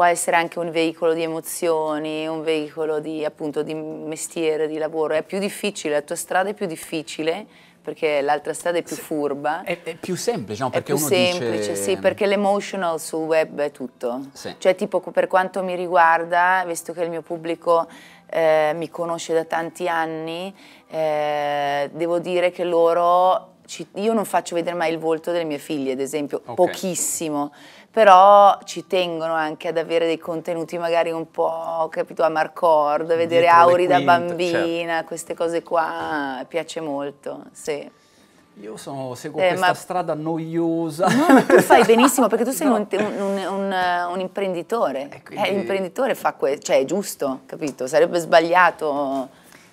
può essere anche un veicolo di emozioni, un veicolo di, appunto, di mestiere, di lavoro. È più difficile, la tua strada è più difficile perché l'altra strada è più sì, furba. È, è, più semplice, no? Perché è più semplice, dice... sì, perché l'emotional sul web è tutto. Sì. Cioè, tipo, per quanto mi riguarda, visto che il mio pubblico eh, mi conosce da tanti anni, eh, devo dire che loro... Ci... Io non faccio vedere mai il volto delle mie figlie, ad esempio, okay. pochissimo però ci tengono anche ad avere dei contenuti magari un po', capito, a Marcord, vedere Auri da certo. bambina, certo. queste cose qua, eh, piace molto, sì. Io sono, seguo eh, questa ma... strada noiosa. No, tu fai benissimo perché tu sei no. un, un, un, eh, un, imprenditore. Eh, quindi... Eh, l'imprenditore fa questo, cioè è giusto, capito? Sarebbe sbagliato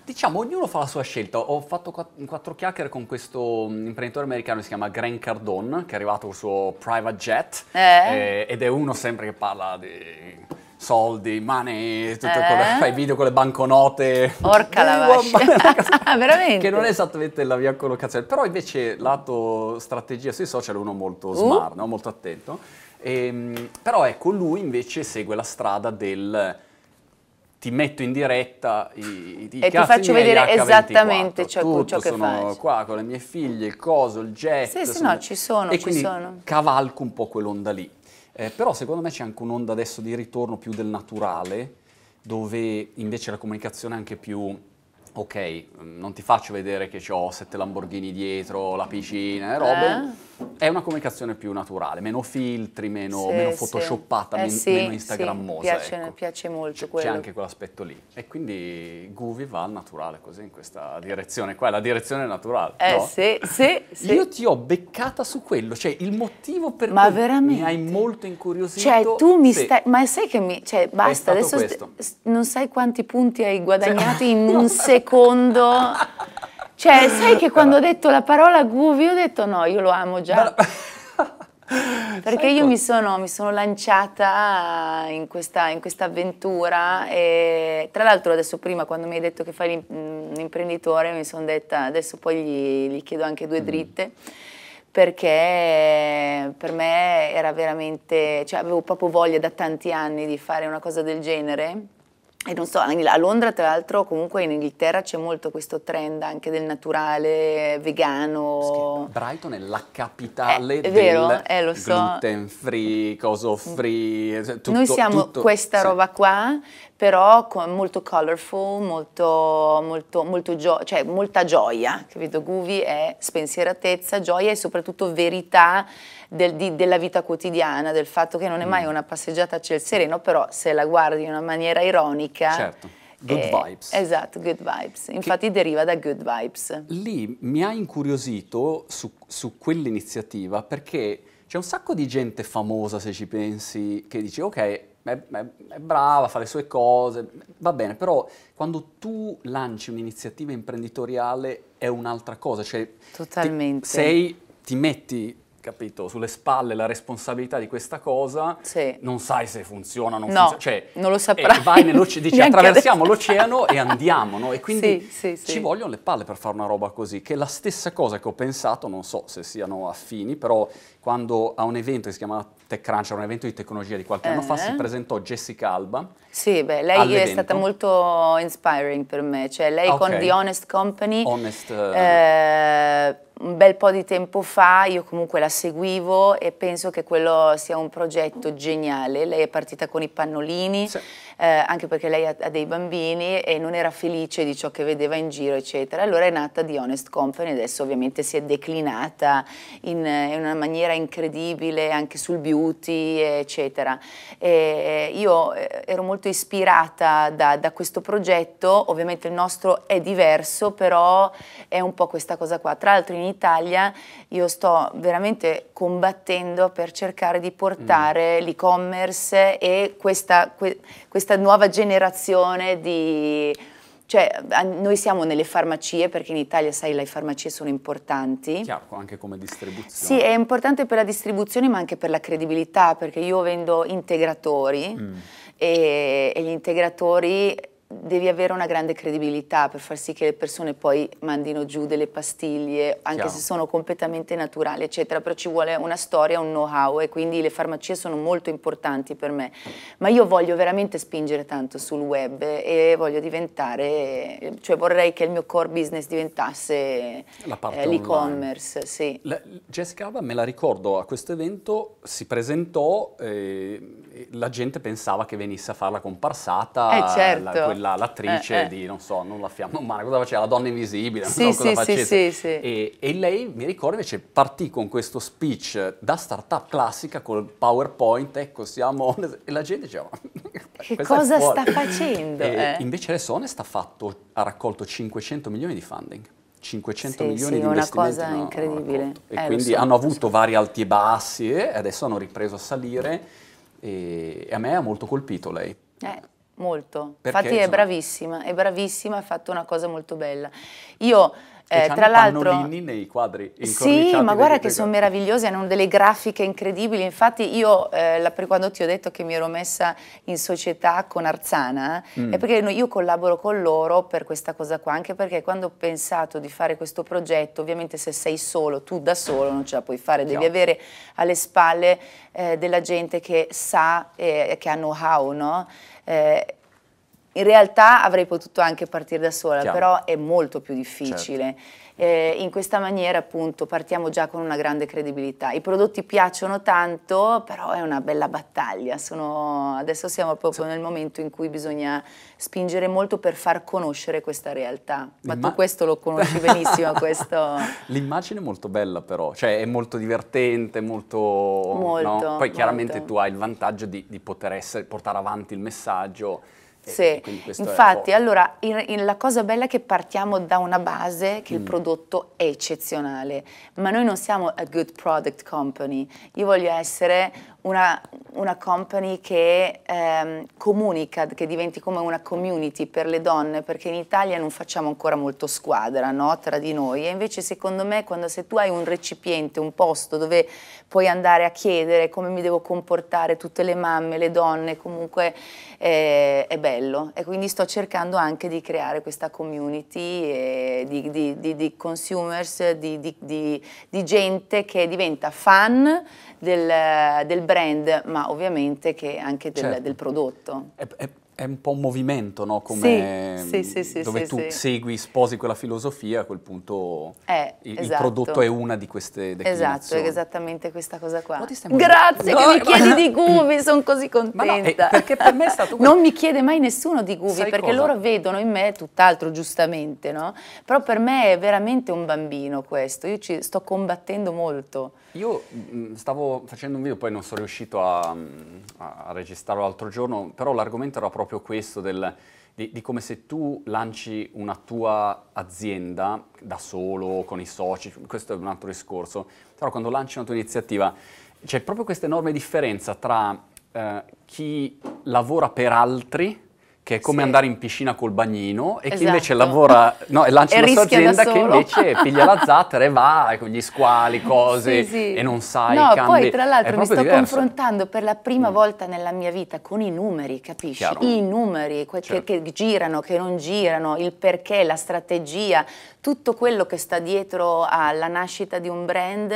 diciamo, ognuno fa la sua scelta. Ho fatto quattro chiacchiere con questo mm, imprenditore americano che si chiama Grant Cardone, che è arrivato col suo private jet, eh. Eh, ed è uno sempre che parla di soldi, money, tutto eh. quello, fai video con le banconote. Orca la eh, vascia. Ah, veramente? Che non è esattamente la mia collocazione, però invece lato strategia sui social è uno molto uh. smart, no? molto attento. E, ehm, però ecco, lui invece segue la strada del ti metto in diretta i, i e ti faccio vedere esattamente cioè, ciò, che sono faccio. qua con le mie figlie, il coso, il jet. Sì, sono... sì, no, ci sono, e ci sono. cavalco un po' quell'onda lì. Eh, però secondo me c'è anche un'onda adesso di ritorno più del naturale, dove invece la comunicazione è anche più ok, mm, non ti faccio vedere che ho sette Lamborghini dietro, la piscina e eh, robe, eh? è una comunicazione più naturale, meno filtri, meno, sì, meno photoshoppata, sì. eh, sì, meno instagrammosa. Sì, piace, ecco. piace molto quello. C'è anche quell'aspetto lì. E quindi Guvi va al naturale così, in questa direzione qua, è la direzione naturale. Eh no? sì, sì, sì. Io ti ho beccata su quello, cioè il motivo per ma cui veramente? mi hai molto incuriosito. Cioè tu mi stai, ma sai che mi, cioè basta, adesso st- non sai quanti punti hai guadagnato cioè, in un secondo secondo. Cioè, sai che quando ho detto la parola Guvi ho detto no, io lo amo già. Perché io mi sono, mi sono lanciata in questa, in questa, avventura e tra l'altro adesso prima quando mi hai detto che fai l'imprenditore mm, mi sono detta adesso poi gli, gli, chiedo anche due mm. dritte perché per me era veramente, cioè avevo proprio voglia da tanti anni di fare una cosa del genere e non so, a Londra tra l'altro comunque in Inghilterra c'è molto questo trend anche del naturale vegano. Schia. Brighton è la capitale eh, è vero, del eh, lo so. gluten free, coso mm. free, cioè, tutto, Noi siamo tutto, questa sì. roba qua, però con molto colorful, molto, molto, molto gio- cioè molta gioia, capito? Guvi è spensieratezza, gioia e soprattutto verità del, di, della vita quotidiana, del fatto che non è mai mm. una passeggiata a ciel sereno, però se la guardi in una maniera ironica... Certo. Eh, good eh, vibes. Esatto, good vibes. Infatti che, deriva da good vibes. Lì mi ha incuriosito su, su quell'iniziativa perché c'è un sacco di gente famosa, se ci pensi, che dice ok, è, è, è, brava, fa le sue cose, va bene, però quando tu lanci un'iniziativa imprenditoriale è un'altra cosa. Cioè, Totalmente. Ti, sei, ti metti capito, sulle spalle la responsabilità di questa cosa, sì. non sai se funziona o non no, funziona. Cioè, non lo eh, saprai. vai nell'oceano, dici attraversiamo l'oceano e andiamo, no? E quindi sì, sì, ci vogliono le palle per fare una roba così, che è la stessa cosa che ho pensato, non so se siano affini, però quando a un evento che si chiama TechCrunch, era un evento di tecnologia di qualche eh. anno fa, si eh. presentò Jessica Alba. Sì, beh, lei all'evento. è stata molto inspiring per me, cioè lei ah, okay. con The Honest Company. Honest, eh, eh un bel po' di tempo fa, io comunque la seguivo e penso che quello sia un progetto geniale. Lei è partita con i pannolini. Sì eh, anche perché lei ha, ha, dei bambini e non era felice di ciò che vedeva in giro, eccetera. Allora è nata The Honest Company, adesso ovviamente si è declinata in, in una maniera incredibile anche sul beauty, eccetera. E, eh, io eh, ero molto ispirata da, da questo progetto, ovviamente il nostro è diverso, però è un po' questa cosa qua. Tra l'altro in Italia io sto veramente combattendo per cercare di portare mm. l'e-commerce e questa, que, questa questa nuova generazione di... Cioè, noi siamo nelle farmacie perché in Italia, sai, le farmacie sono importanti. Chiaro, anche come distribuzione. Sì, è importante per la distribuzione ma anche per la credibilità perché io vendo integratori mm. e, e gli integratori devi avere una grande credibilità per far sì che le persone poi mandino giù delle pastiglie, anche Chiaro. se sono completamente naturali, eccetera, però ci vuole una storia, un know-how e quindi le farmacie sono molto importanti per me. Ma io voglio veramente spingere tanto sul web e voglio diventare, cioè vorrei che il mio core business diventasse eh, l'e-commerce. Sì. La, Jessica Alba, me la ricordo, a questo evento si presentò, eh, la gente pensava che venisse a fare la comparsata, eh, certo. la, quella, eh, l'attrice eh, di, non so, non la fiamma umana, cosa faceva? La donna invisibile, sì, non so cosa sì, facesse. Sì, sì, e, e, lei, mi ricordo, invece partì con questo speech da startup classica col PowerPoint, ecco, siamo... E la gente diceva... Che cosa sta facendo? Eh. Invece adesso Onest ha, fatto, ha raccolto 500 milioni di funding. 500 sì, milioni sì, di investimenti. Sì, una cosa incredibile. e eh, quindi so, hanno avuto so. vari alti e bassi e eh, adesso hanno ripreso a salire e, a me ha molto colpito lei. Eh molto. Perché, Infatti insomma... è bravissima, è bravissima, ha fatto una cosa molto bella. Io eh, tra l'altro, pannolini nei quadri Sì, ma guarda che sono meravigliosi, hanno delle grafiche incredibili. Infatti, io eh, quando ti ho detto che mi ero messa in società con Arzana, mm. è perché io collaboro con loro per questa cosa qua, anche perché quando ho pensato di fare questo progetto, ovviamente se sei solo, tu da solo non ce la puoi fare, devi no. avere alle spalle eh, della gente che sa e che ha know-how, no? Eh, in realtà avrei potuto anche partire da sola, Chiaro. però è molto più difficile. Certo. Eh, in questa maniera appunto partiamo già con una grande credibilità. I prodotti piacciono tanto, però è una bella battaglia. Sono, adesso siamo proprio sì. nel momento in cui bisogna spingere molto per far conoscere questa realtà. Ma tu questo lo conosci benissimo. L'immagine è molto bella però, cioè è molto divertente, molto... molto no? Poi molto. chiaramente tu hai il vantaggio di, di poter essere, portare avanti il messaggio sì, infatti, allora in, in, la cosa bella è che partiamo da una base che mm. il prodotto è eccezionale, ma noi non siamo a good product company, io voglio essere una, una company che ehm, comunica, che diventi come una community per le donne, perché in Italia non facciamo ancora molto squadra no? tra di noi, e invece secondo me quando se tu hai un recipiente, un posto dove puoi andare a chiedere come mi devo comportare, tutte le mamme, le donne, comunque eh, è bello. E quindi sto cercando anche di creare questa community eh, di, di, di, di, consumers, di, gente che diventa fan del, del, brand, ma ovviamente che anche del, certo. del prodotto. È, è è un po' un movimento, no? Come, sì, sì, sì, dove tu segui, sposi quella filosofia, a quel punto eh, il, esatto. prodotto è una di queste declinazioni. Esatto, è esattamente questa cosa qua. Grazie no, che no, mi chiedi di Guvi, sono così contenta. No, perché per me è stato... non mi chiede mai nessuno di Guvi, perché cosa? loro vedono in me tutt'altro, giustamente, no? Però per me è veramente un bambino questo, io ci sto combattendo molto. Io mm, stavo facendo un video, poi non sono riuscito mm, a, a registrarlo l'altro giorno, però l'argomento era proprio questo del, di, di, come se tu lanci una tua azienda da solo, con i soci, questo è un altro discorso, però quando lanci una tua iniziativa c'è proprio questa enorme differenza tra eh, chi lavora per altri che è come sì. andare in piscina col bagnino e esatto. chi invece esatto. lavora no, e lancia e la sua azienda che invece piglia la zattera e va con gli squali, cose sì, sì. e non sai No, cambi. poi tra l'altro mi sto diverso. confrontando per la prima mm. volta nella mia vita con i numeri, capisci? Chiaro. I numeri certo. che, che girano, che non girano, il perché, la strategia, tutto quello che sta dietro alla nascita di un brand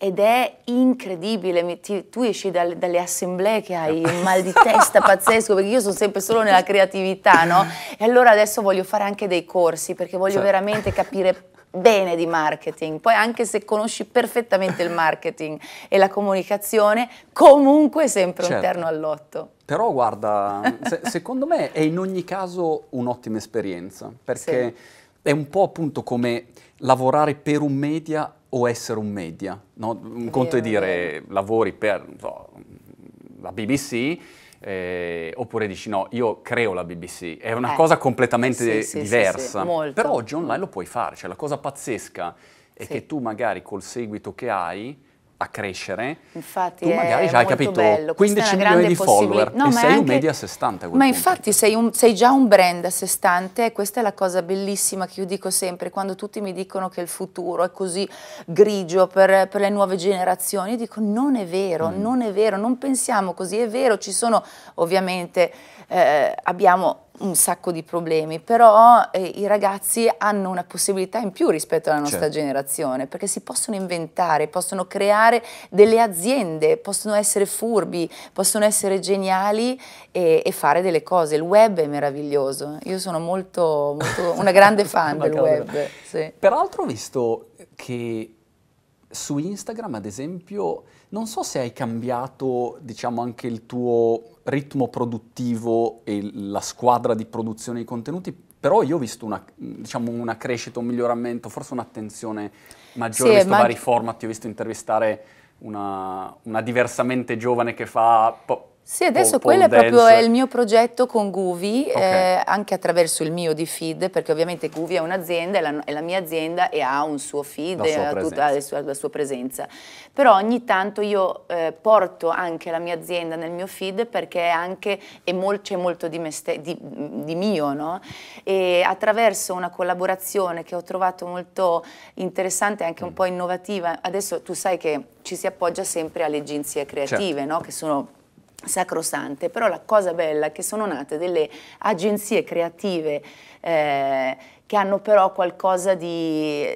ed è incredibile, ti, tu esci dal, dalle assemblee che hai un mal di testa pazzesco perché io sono sempre solo nella creatività, no? E allora adesso voglio fare anche dei corsi perché voglio cioè. veramente capire bene di marketing, poi anche se conosci perfettamente il marketing e la comunicazione, comunque è sempre certo. un terno all'otto. Però guarda, se, secondo me è in ogni caso un'ottima esperienza, perché sì. è un po' appunto come lavorare per un media o essere un media. No? Un conto è dire lavori per so, la BBC eh, oppure dici no, io creo la BBC. È una eh. cosa completamente sì, diversa. Sì, sì, Però oggi online lo puoi fare, cioè la cosa pazzesca è che tu magari col seguito che hai a crescere, infatti tu magari già hai capito bello. 15 milioni di follower no, e sei anche, un media a sé stante. ma punto. infatti sei, un, sei, già un brand a sé stante e questa è la cosa bellissima che io dico sempre quando tutti mi dicono che il futuro è così grigio per, per le nuove generazioni, io dico non è vero, mm. non è vero, non pensiamo così, è vero, ci sono ovviamente eh, abbiamo un sacco di problemi, però eh, i ragazzi hanno una possibilità in più rispetto alla nostra certo. generazione, perché si possono inventare, possono creare delle aziende, possono essere furbi, possono essere geniali e, e fare delle cose. Il web è meraviglioso, io sono molto, molto una grande fan del web. Sì. Peraltro ho visto che su Instagram, ad esempio, non so se hai cambiato, diciamo, anche il tuo ritmo produttivo e la squadra di produzione di contenuti, però io ho visto una, diciamo, una crescita, un miglioramento, forse un'attenzione maggiore, sì, ho visto ma... vari format, ho visto intervistare una, una diversamente giovane che fa... Po- sì, adesso quello è proprio è il mio progetto con Guvi, okay. eh, anche attraverso il mio di feed, perché ovviamente Guvi è un'azienda, è, è, la mia azienda e ha un suo feed, e ha tutta la sua, la sua, presenza. Però ogni tanto io eh, porto anche la mia azienda nel mio feed perché è anche, mol, c'è molto di, di, di mio, no? E attraverso una collaborazione che ho trovato molto interessante e anche un mm. po' innovativa, adesso tu sai che ci si appoggia sempre alle agenzie creative, certo. no? Che sono sacrosante, però la cosa bella è che sono nate delle agenzie creative eh, che hanno però qualcosa di,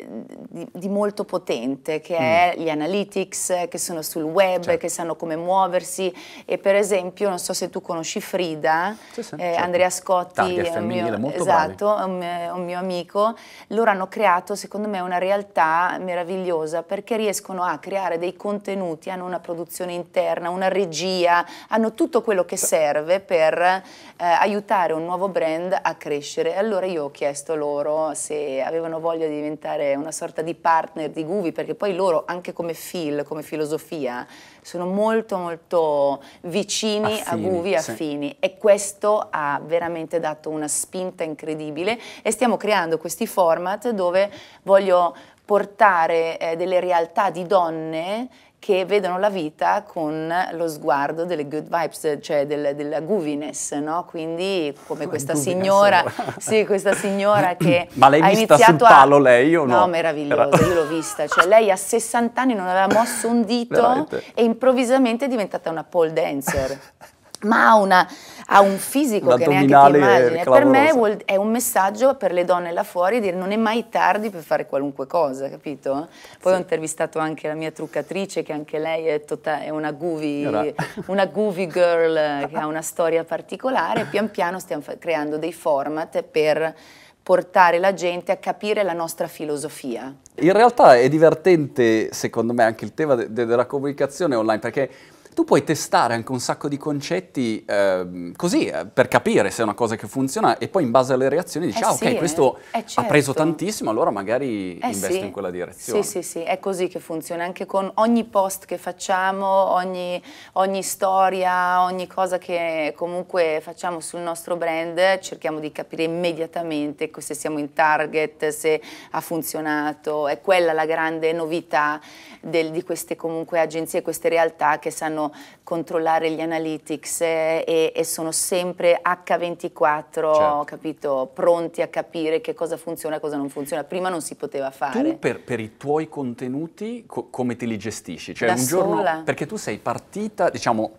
di, di molto potente, che mm. è gli analytics, che sono sul web, certo. che sanno come muoversi. E per esempio, non so se tu conosci Frida, sì, sì, eh, certo. Andrea Scotti, esatto, è un, mio, esatto, è un, è un mio amico, loro hanno creato secondo me una realtà meravigliosa perché riescono a creare dei contenuti, hanno una produzione interna, una regia, hanno tutto quello che certo. serve per eh, aiutare un nuovo brand a crescere. Allora io ho chiesto loro loro se avevano voglia di diventare una sorta di partner di Guvi, perché poi loro, anche come feel, come filosofia, sono molto molto vicini affini, a Guvi, affini sì. e questo ha veramente dato una spinta incredibile e stiamo creando questi format dove voglio portare eh, delle realtà di donne che vedono la vita con lo sguardo delle good vibes, cioè del, della gooviness, no? Quindi come questa signora, sì, questa signora che Ma l'hai ha vista sul palo a... lei o no? No, meravigliosa, Però... io l'ho vista, cioè lei a 60 anni non aveva mosso un dito e improvvisamente è diventata una pole dancer. ma ha, una, ha un fisico che neanche ti immagini. Per me è un messaggio per le donne là fuori dire non è mai tardi per fare qualunque cosa, capito? Poi sì. ho intervistato anche la mia truccatrice che anche lei è, tota-, è una, goofy, una goofy girl eh, che ha una storia particolare. Pian piano stiamo creando dei format per portare la gente a capire la nostra filosofia. In realtà è divertente, secondo me, anche il tema de della comunicazione online, perché tu puoi testare anche un sacco di concetti eh, così eh, per capire se è una cosa che funziona e poi in base alle reazioni dici eh ah sì, ok eh. questo certo. ha preso certo. tantissimo allora magari eh investo sì. in quella direzione. Sì sì sì è così che funziona anche con ogni post che facciamo, ogni, ogni storia, ogni cosa che comunque facciamo sul nostro brand cerchiamo di capire immediatamente se siamo in target, se ha funzionato, è quella la grande novità del, di queste comunque agenzie, queste realtà che sanno devono controllare gli analytics eh, e, e sono sempre H24, certo. capito, pronti a capire che cosa funziona e cosa non funziona. Prima non si poteva fare. Tu per, per i tuoi contenuti co- come te li gestisci? Cioè da un giorno, sola. perché tu sei partita, diciamo,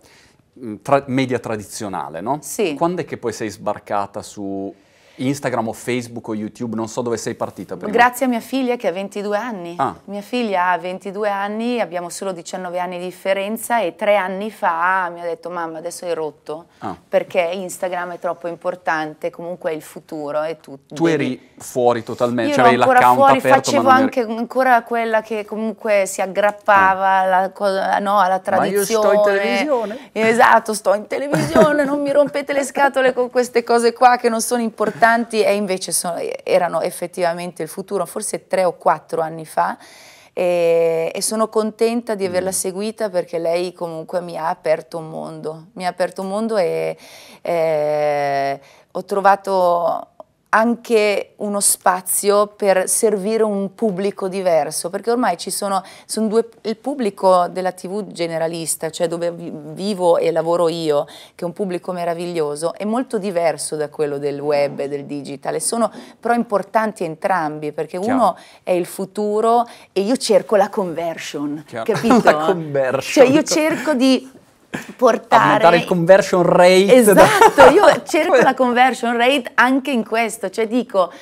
mm, tra, media tradizionale, no? Sì. Quando è che poi sei sbarcata su Instagram o Facebook o YouTube, non so dove sei partita prima. Grazie a mia figlia che ha 22 anni. Ah. Mia figlia ha 22 anni, abbiamo solo 19 anni di differenza e tre anni fa mi ha detto mamma adesso hai rotto ah. perché Instagram è troppo importante, comunque è il futuro e tutto. Tu eri fuori totalmente, Io cioè avevi l'account fuori, aperto. Facevo anche eri... ancora quella che comunque si aggrappava ah. alla, no, alla tradizione. Ma io sto in televisione. Esatto, sto in televisione, non mi rompete le scatole con queste cose qua che non sono importanti tanti e invece sono, erano effettivamente il futuro, forse tre o quattro anni fa. E, e, sono contenta di averla mm. seguita perché lei comunque mi ha aperto un mondo, mi ha aperto un mondo e eh, ho trovato anche uno spazio per servire un pubblico diverso, perché ormai ci sono, sono due, il pubblico della TV generalista, cioè dove vivo e lavoro io, che è un pubblico meraviglioso, è molto diverso da quello del web e del digitale, sono però importanti entrambi, perché Chiaro. uno è il futuro e io cerco la conversion, Chiaro. capito? la conversion. Cioè io cerco di portare... Aumentare il conversion rate. Esatto, da... io cerco la conversion rate anche in questo, cioè dico,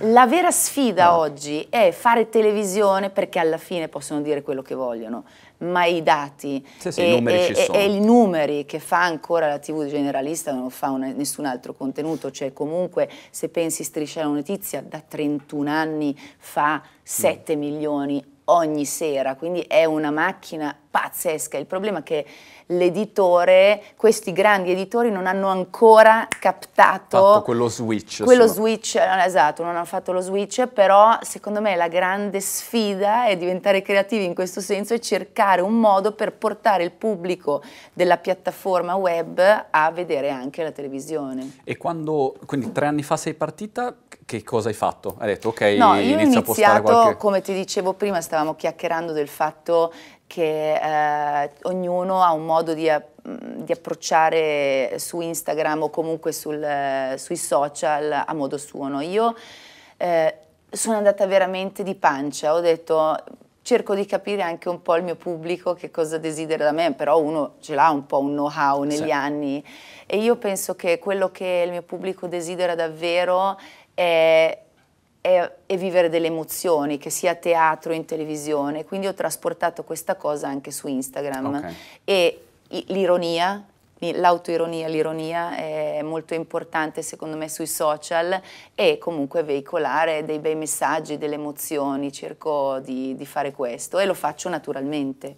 la vera sfida no. Ah. oggi è fare televisione perché alla fine possono dire quello che vogliono, ma i dati sì, sì, e, i e, e, i numeri che fa ancora la TV generalista non fa una, nessun altro contenuto, cioè comunque se pensi Striscia la notizia da 31 anni fa 7 mm. milioni ogni sera, quindi è una macchina pazzesca. Il problema è che l'editore, questi grandi editori non hanno ancora captato fatto quello switch. Quello solo. switch, eh, esatto, non hanno fatto lo switch, però secondo me la grande sfida è diventare creativi in questo senso e cercare un modo per portare il pubblico della piattaforma web a vedere anche la televisione. E quando, quindi tre anni fa sei partita, che cosa hai fatto? Hai detto ok, no, io ho iniziato, come ti dicevo prima, stavamo chiacchierando del fatto che eh, ognuno ha un modo di, mm, di, approcciare su Instagram o comunque sul, eh, sui social a modo suo. No? Io eh, sono andata veramente di pancia, ho detto cerco di capire anche un po' il mio pubblico che cosa desidera da me, però uno ce l'ha un po' un know-how negli sì. anni e io penso che quello che il mio pubblico desidera davvero è è, è vivere delle emozioni, che sia a teatro, in televisione, quindi ho trasportato questa cosa anche su Instagram okay. e l'ironia, l'autoironia, l'ironia è molto importante secondo me sui social e comunque veicolare dei bei messaggi, delle emozioni, cerco di, di fare questo e lo faccio naturalmente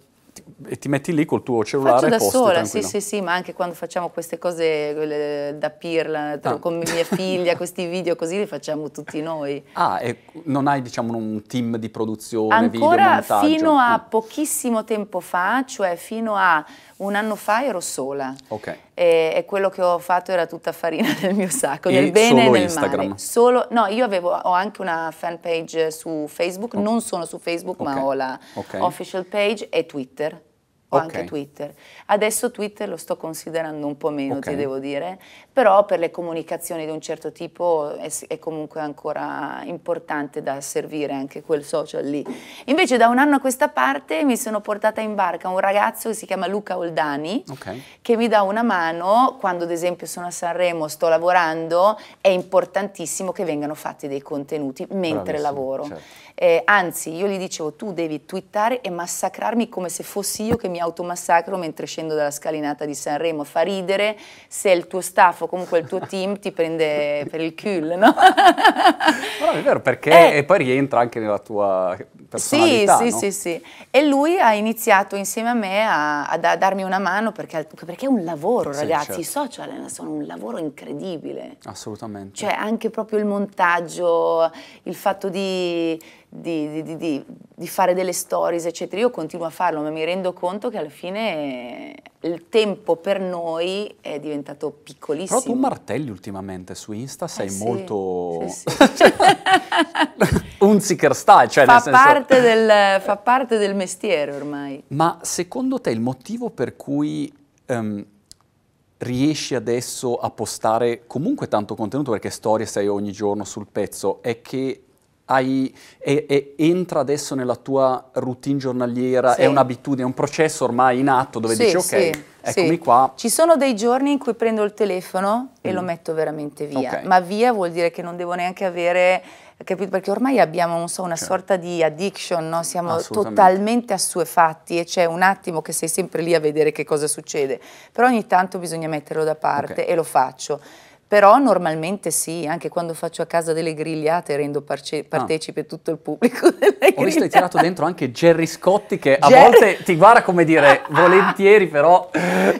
e ti metti lì col tuo cellulare Faccio da posti, sola, tranquillo. sì sì sì, ma anche quando facciamo queste cose da pirla ah. con mia figlia, questi video così li facciamo tutti noi. Ah, e non hai diciamo un team di produzione, Ancora video, fino a mm. pochissimo tempo fa, cioè fino a un anno fa ero sola. Ok e, e, quello che ho fatto era tutta farina nel mio sacco, del bene e del Instagram. male. Solo No, io avevo, ho anche una fan page su Facebook, okay. non sono su Facebook okay. ma ho la okay. official page e Twitter okay. anche Twitter. Adesso Twitter lo sto considerando un po' meno, okay. ti devo dire, però per le comunicazioni di un certo tipo è, è, comunque ancora importante da servire anche quel social lì. Invece da un anno a questa parte mi sono portata in barca un ragazzo che si chiama Luca Oldani, okay. che mi dà una mano quando ad esempio sono a Sanremo, sto lavorando, è importantissimo che vengano fatti dei contenuti mentre Bravissimo, lavoro. Certo. Eh, anzi, io gli dicevo tu devi twittare e massacrarmi come se fossi io che mi automassacro mentre scendo dalla scalinata di Sanremo, fa ridere se il tuo staff o comunque il tuo team ti prende per il cul, no? Però è vero perché eh, poi rientra anche nella tua personalità, Sì, no? sì, sì, sì. E lui ha iniziato insieme a me a, a, a darmi una mano perché, perché, è un lavoro, ragazzi, certo. i social sono un lavoro incredibile. Assolutamente. Cioè anche proprio il montaggio, il fatto di di, di, di, di, fare delle stories, eccetera. Io continuo a farlo, ma mi rendo conto che alla fine eh, il tempo per noi è diventato piccolissimo. Però tu martelli ultimamente su Insta, sei eh sì, molto... Sì, sì. Un seeker style, cioè fa nel senso... Parte del, fa parte del mestiere ormai. Ma secondo te il motivo per cui... Um, riesci adesso a postare comunque tanto contenuto perché storie sei ogni giorno sul pezzo è che hai, e, e entra adesso nella tua routine giornaliera, sì. è un'abitudine, è un processo ormai in atto dove sì, dici ok, sì, eccomi qua. Ci sono dei giorni in cui prendo il telefono mm. e lo mm. metto veramente via, okay. ma via vuol dire che non devo neanche avere, capito? Perché ormai abbiamo so, una cioè. sorta di addiction, no? siamo totalmente assuefatti e c'è un attimo che sei sempre lì a vedere che cosa succede, però ogni tanto bisogna metterlo da parte okay. e lo faccio. Però normalmente sì, anche quando faccio a casa delle grigliate rendo parce- ah. partecipe ah. tutto il pubblico delle grigliate. Ho visto hai tirato dentro anche Jerry Scotti che a volte ti guarda come dire volentieri però...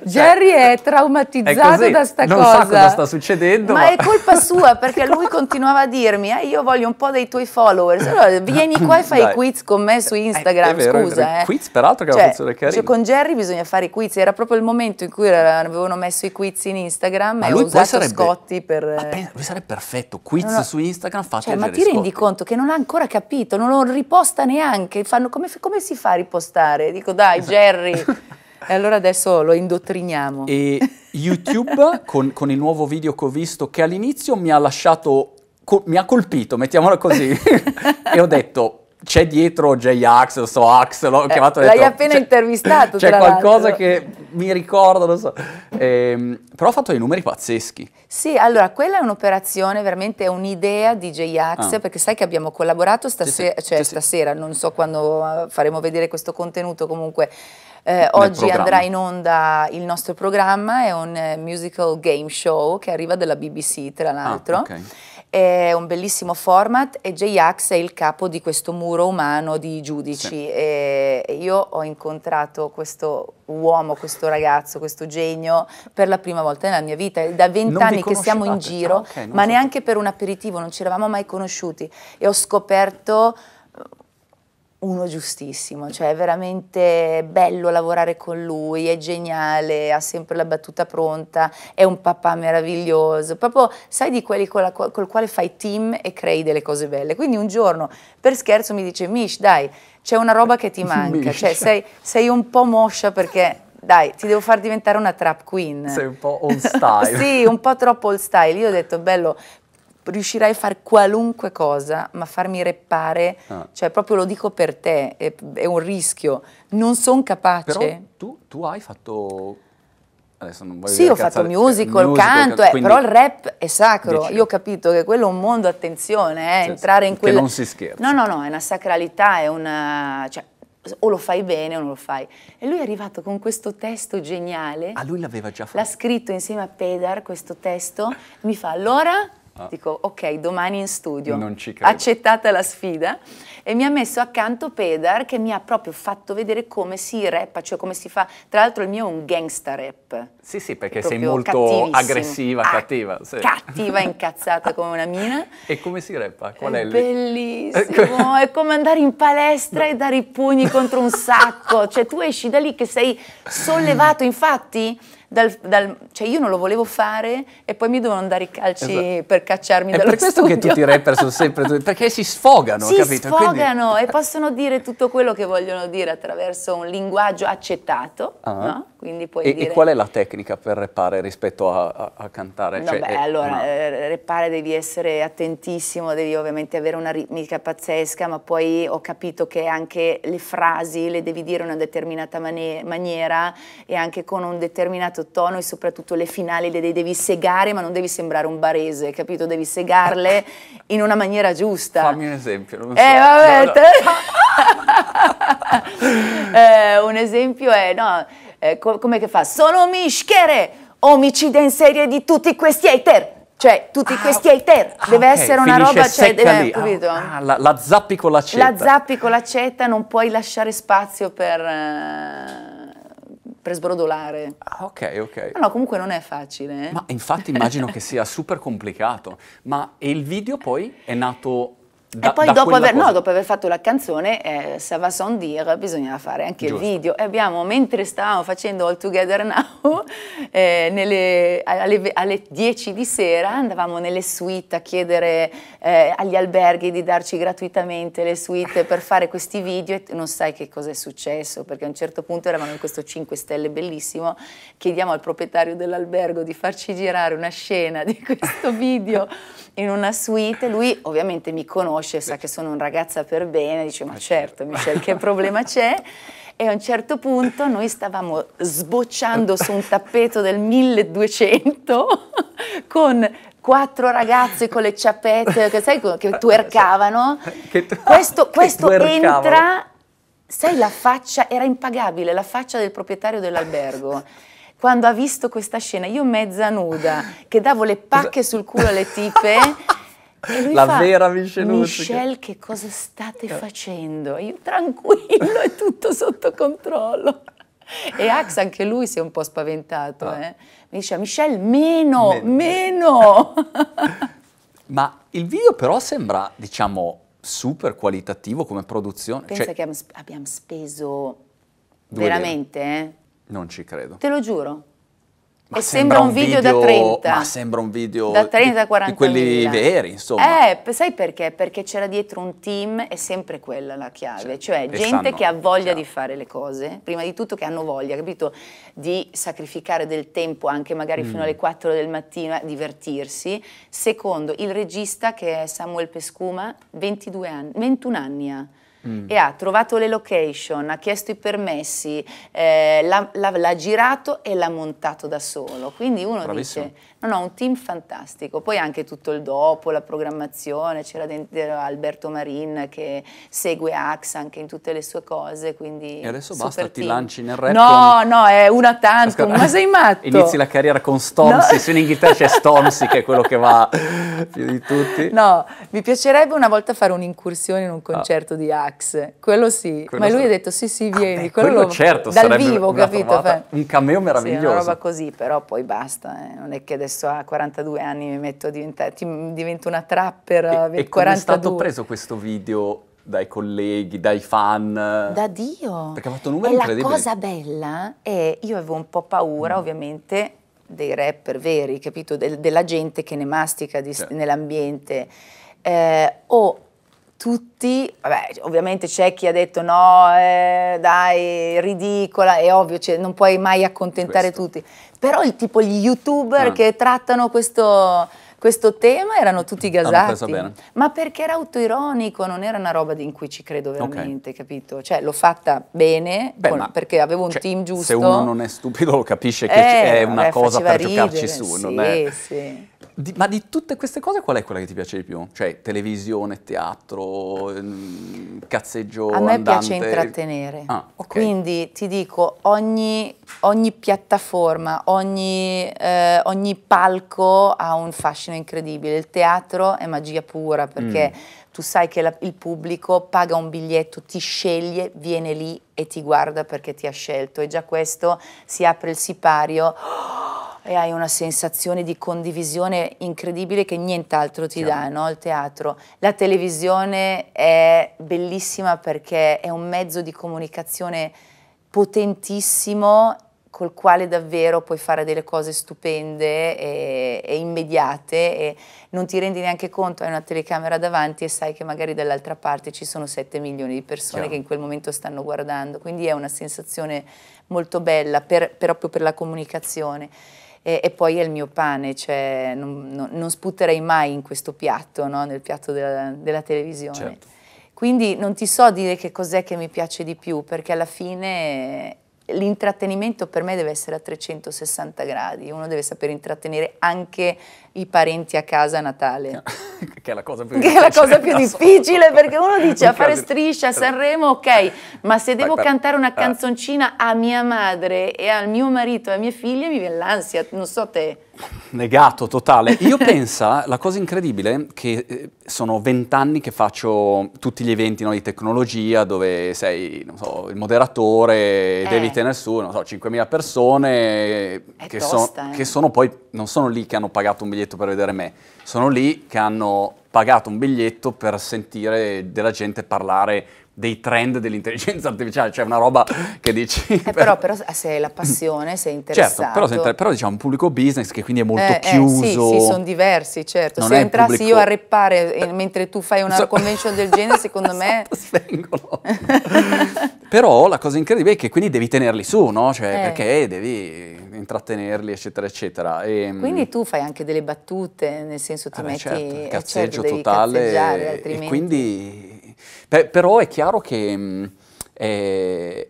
Jerry cioè, è traumatizzato è da sta non cosa. Non sa cosa sta succedendo. Ma, ma, è colpa sua perché lui continuava a dirmi eh, io voglio un po' dei tuoi followers, allora vieni qua e fai Dai. i quiz con me su eh, Instagram, è, è vero, scusa. Eh. Quiz peraltro che cioè, è una cioè, funzione carina. Cioè, con Jerry bisogna fare i quiz, era proprio il momento in cui avevano messo i quiz in Instagram ma e ho usato Scotti Scotti per... Ma ah, eh, sarebbe perfetto, quiz no, no. su Instagram fatti cioè, Ma ti rendi conto che non ha ancora capito, non lo riposta neanche, Fanno, come, come, si fa a ripostare? Dico dai esatto. Jerry, e allora adesso lo indottriniamo. E YouTube con, con il nuovo video che ho visto che all'inizio mi ha lasciato, co- mi ha colpito, mettiamola così, e ho detto c'è dietro J-Ax, lo so, Ax, l'ho eh, chiamato. L'hai detto, appena intervistato, C'è qualcosa che mi ricordo, lo so. Ehm, però ha fatto dei numeri pazzeschi. Sì, allora, quella è un'operazione, veramente è un'idea di J-Ax, ah. perché sai che abbiamo collaborato stasera, sì, cioè sì, stasera, non so quando eh, faremo vedere questo contenuto, comunque... Eh, oggi andrà in onda il nostro programma, è un eh, musical game show che arriva dalla BBC, tra ah, l'altro. Ah, okay è un bellissimo format e J-Ax è il capo di questo muro umano di giudici. Sì. io ho incontrato questo uomo, questo ragazzo, questo genio per la prima volta nella mia vita. da vent'anni che siamo in giro, ah, okay, ma so neanche per un aperitivo, non ci eravamo mai conosciuti e ho scoperto uno giustissimo, cioè è veramente bello lavorare con lui, è geniale, ha sempre la battuta pronta, è un papà meraviglioso, proprio sai di quelli con la, col quale fai team e crei delle cose belle. Quindi un giorno per scherzo mi dice Mish dai, c'è una roba che ti manca, cioè, sei, sei un po' moscia perché dai, ti devo far diventare una trap queen. Sei un po' old style. sì, un po' troppo old style. Io ho detto, bello, riuscirai a fare qualunque cosa, ma farmi reppare, ah. cioè proprio lo dico per te, è, è un rischio, non sono capace. Però tu, tu hai fatto Adesso non sì, ho fatto musical, musical canto, eh, però il rap è sacro. Dici. Io ho capito che quello è un mondo, attenzione, eh, sì, entrare in quello. non si scherza. No, no, no, è una sacralità, è una. Cioè, o lo fai bene o non lo fai. E lui è arrivato con questo testo geniale. Ah, lui l'aveva già fatto. L'ha scritto insieme a Pedar questo testo. mi fa allora Ah. Dico, ok, domani in studio. Non ci credo. Accettata la sfida. E mi ha messo accanto Pedar che mi ha proprio fatto vedere come si rappa, cioè come si fa. Tra l'altro il mio è un gangsta rap. Sì, sì, perché sei molto aggressiva, ah, cattiva. Sì. Cattiva, incazzata come una mina. E come si rappa? Qual è, è il... Bellissimo, è come andare in palestra e dare i pugni contro un sacco. Cioè tu esci da lì che sei sollevato, infatti dal, dal, cioè io non lo volevo fare e poi mi dovevano dare i calci esatto. per cacciarmi è dallo per questo studio. che tutti i rapper sono sempre, perché si sfogano, si capito? sfogano Quindi... e possono dire tutto quello che vogliono dire attraverso un linguaggio accettato, uh ah. -huh. no? Quindi puoi e, dire... e qual è la tecnica per repare rispetto a, a, a cantare? No, cioè, beh, allora, no. Eh, repare devi essere attentissimo, devi ovviamente avere una ritmica pazzesca, ma poi ho capito che anche le frasi le devi dire in una determinata mani maniera e anche con un determinato tono e soprattutto le finali le devi segare, ma non devi sembrare un barese, capito? Devi segarle in una maniera giusta. Fammi un esempio. Non so. Eh, vabbè. No, no. eh, un esempio è, no eh, come che fa? Sono mischere, omicida in serie di tutti questi hater. Cioè, tutti ah, questi hater, ah, deve okay. essere una Finisce roba, cioè, deve, ah, capito? Ah, la, la, zappi con l'accetta. La zappi con l'accetta, non puoi lasciare spazio per... Eh per sbrodolare. Ah, ok, ok. Ma no, comunque non è facile. Eh? Ma infatti immagino che sia super complicato. Ma il video poi è nato da, e poi dopo aver, no, dopo aver, fatto la canzone, eh, ça va sans dire, bisognava fare anche Giusto. il video. E abbiamo, mentre stavamo facendo All Together Now, eh, nelle, alle, alle, 10 di sera andavamo nelle suite a chiedere eh, agli alberghi di darci gratuitamente le suite per fare questi video e non sai che cosa è successo, perché a un certo punto eravamo in questo 5 stelle bellissimo, chiediamo al proprietario dell'albergo di farci girare una scena di questo video in una suite, lui ovviamente mi conosce, sa che sono un ragazza per bene, dice ma eh, certo. certo Michel che problema c'è? E a un certo punto noi stavamo sbocciando su un tappeto del 1200 con quattro ragazze con le ciappette che, sai, che tuercavano. Che tu, questo, questo entra, sai la faccia, era impagabile, la faccia del proprietario dell'albergo quando ha visto questa scena, io mezza nuda, che davo le pacche sul culo alle tipe, la fa, vera Michel Michelle, che cosa state facendo? Io tranquillo, è tutto sotto controllo. E Ax anche lui si è un po' spaventato. Ah. Eh. Mi dice, Michelle, meno, meno. meno. Ma il video però sembra, diciamo, super qualitativo come produzione. Pensa cioè, che abbiamo speso veramente... Eh? Non ci credo. Te lo giuro. Ma e sembra, sembra un video, video, da 30. Ma sembra un video da 30 a 40 di quelli mila. veri, insomma. Eh, sai perché? Perché c'era dietro un team, è sempre quella la chiave, cioè, cioè gente sanno, che ha voglia chiaro. di fare le cose, prima di tutto che hanno voglia, capito? Di sacrificare del tempo anche magari mm. fino alle 4 del mattino, divertirsi. Secondo, il regista che è Samuel Pescuma, 22 anni, 21 anni ha mm. e ha trovato le location, ha chiesto i permessi, eh, l'ha, l'ha, girato e l'ha montato da solo. Quindi uno Bravissimo. dice, no no, un team fantastico. Poi anche tutto il dopo, la programmazione, c'era dentro Alberto Marin che segue Axe anche in tutte le sue cose, quindi E adesso basta, team. ti lanci nel rap No, con... no, è una tantum, ma sei matto! Inizi la carriera con Stormzy, no. se in Inghilterra c'è Stormzy che è quello che va più di tutti. No, mi piacerebbe una volta fare un'incursione in un ah. concerto ah. di Axe Drax, quello sì, quello ma lui ha detto sì sì ah, vieni, ah, beh, quello, quello certo dal vivo, capito? Un cameo meraviglioso. Sì, una roba così, però poi basta, eh. non è che adesso a 42 anni mi metto a diventare, divento una trapper E, 42. Eh, e come è stato preso questo video dai colleghi, dai fan. Da Dio! Perché ha fatto numeri e incredibili. La cosa bella è, io avevo un po' paura mm. ovviamente dei rapper veri, capito? De della gente che ne mastica certo. nell'ambiente. Eh, ho tutti, vabbè, ovviamente c'è chi ha detto no, eh, dai, ridicola, è ovvio, cioè, non puoi mai accontentare Questo. tutti, però il tipo gli youtuber ah. che trattano questo, questo, tema erano tutti gasati, ma perché era autoironico, non era una roba in cui ci credo veramente, okay. capito? Cioè l'ho fatta bene, Beh, con, perché avevo un cioè, team giusto. Se uno non è stupido capisce che eh, è una vabbè, eh, cosa per ridere, giocarci su, sì, non è... Sì. Di, ma di tutte queste cose qual è quella che ti piace di più? Cioè televisione, teatro, ehm, cazzeggio A me andante. piace intrattenere. Ah, okay. Quindi ti dico, ogni, ogni piattaforma, ogni, eh, ogni, palco ha un fascino incredibile. Il teatro è magia pura perché... Mm tu sai che la, il pubblico paga un biglietto, ti sceglie, viene lì e ti guarda perché ti ha scelto e già questo si apre il sipario. Oh, e hai una sensazione di condivisione incredibile che nient'altro ti Chiaro. dà, no? il teatro. La televisione è bellissima perché è un mezzo di comunicazione potentissimo col quale davvero puoi fare delle cose stupende e, e, immediate e non ti rendi neanche conto, hai una telecamera davanti e sai che magari dall'altra parte ci sono 7 milioni di persone Chiaro. che in quel momento stanno guardando, quindi è una sensazione molto bella per, proprio per la comunicazione e, e poi è il mio pane, cioè non, non, non sputerei mai in questo piatto, no? nel piatto della, della televisione. Certo. Quindi non ti so dire che cos'è che mi piace di più, perché alla fine l'intrattenimento per me deve essere a 360 gradi, uno deve sapere intrattenere anche i parenti a casa a Natale. Che è la cosa più, difficile, la cosa più difficile. perché uno dice a fare striscia a Sanremo, ok, ma se devo cantare una ah. canzoncina a mia madre e al mio marito e a mie figlie mi viene l'ansia, non so te. Negato, totale. Io penso, la cosa incredibile, che eh, sono vent'anni che faccio tutti gli eventi no, di tecnologia dove sei, so, il moderatore, eh. devi tenere su, non so, 5.000 persone che, tosta, son, eh. che sono poi, non sono lì che hanno pagato un biglietto per vedere me, sono lì che hanno pagato un biglietto per sentire della gente parlare dei trend dell'intelligenza artificiale, cioè una roba che dici... Eh, però, però se la passione, sei interessato... Certo, però, inter- però diciamo un pubblico business che quindi è molto eh, chiuso... Eh, sì, sì, sono diversi, certo. Non se entrassi pubblico... io a reppare eh, mentre tu fai una so... convention del genere, secondo me... Esatto, svengono. però la cosa incredibile è che quindi devi tenerli su, no? Cioè, eh. perché devi intrattenerli, eccetera, eccetera. E, ehm, quindi tu fai anche delle battute, nel senso ti eh metti... Certo, il eh, cazzeggio certo, totale... E quindi eh, però è chiaro che mh, mm, è,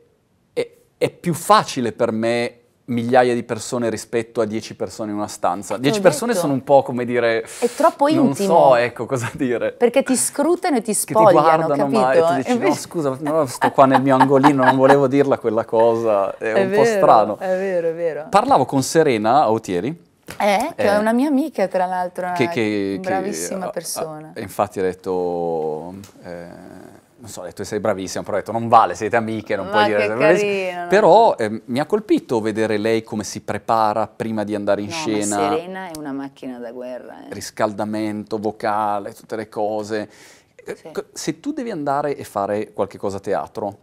è, è più facile per me migliaia di persone rispetto a dieci persone in una stanza. Ah, dieci persone sono un po' come dire... È troppo intimo. Non so, ecco, cosa dire. Perché ti scrutano e ti spogliano, Che ti guardano capito? ma e ti dici, no scusa, no, sto qua nel mio angolino, non volevo dirla quella cosa, è, è un vero, po' strano. È vero, è vero. Parlavo con Serena Autieri. Eh, che eh, è una mia amica, tra l'altro, una che, che, bravissima che, persona. Eh, infatti ha detto... Eh, non so, ho detto sei bravissima, però ho detto non vale, siete amiche, non Ma puoi dire... Carino, però eh, mi ha colpito vedere lei come si prepara prima di andare in no, scena. Ma Serena è una macchina da guerra. Eh. Riscaldamento, vocale, tutte le cose. Eh, sì. Se tu devi andare e fare qualche cosa a teatro,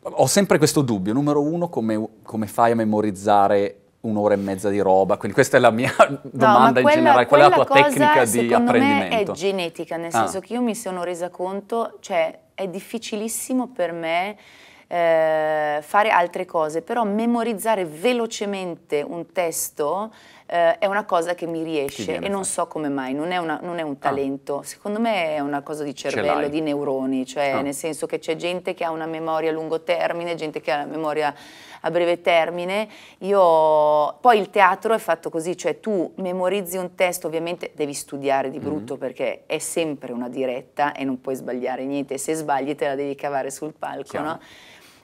ho sempre questo dubbio, numero uno, come, come fai a memorizzare un'ora e mezza di roba, quindi questa è la mia domanda no, quella, in generale, qual è la tua tecnica di apprendimento? Me è genetica, nel ah. senso che io mi sono resa conto, cioè è difficilissimo per me eh, fare altre cose, però memorizzare velocemente un testo eh, è una cosa che mi riesce e non so come mai, non è, una, non è un ah. talento, ah. secondo me è una cosa di cervello, di neuroni, cioè ah. nel senso che c'è gente che ha una memoria a lungo termine, gente che ha una memoria a breve termine. Io... Poi il teatro è fatto così, cioè tu memorizzi un testo, ovviamente devi studiare di mm-hmm. brutto mm -hmm. perché è sempre una diretta e non puoi sbagliare niente, se sbagli te la devi cavare sul palco, no?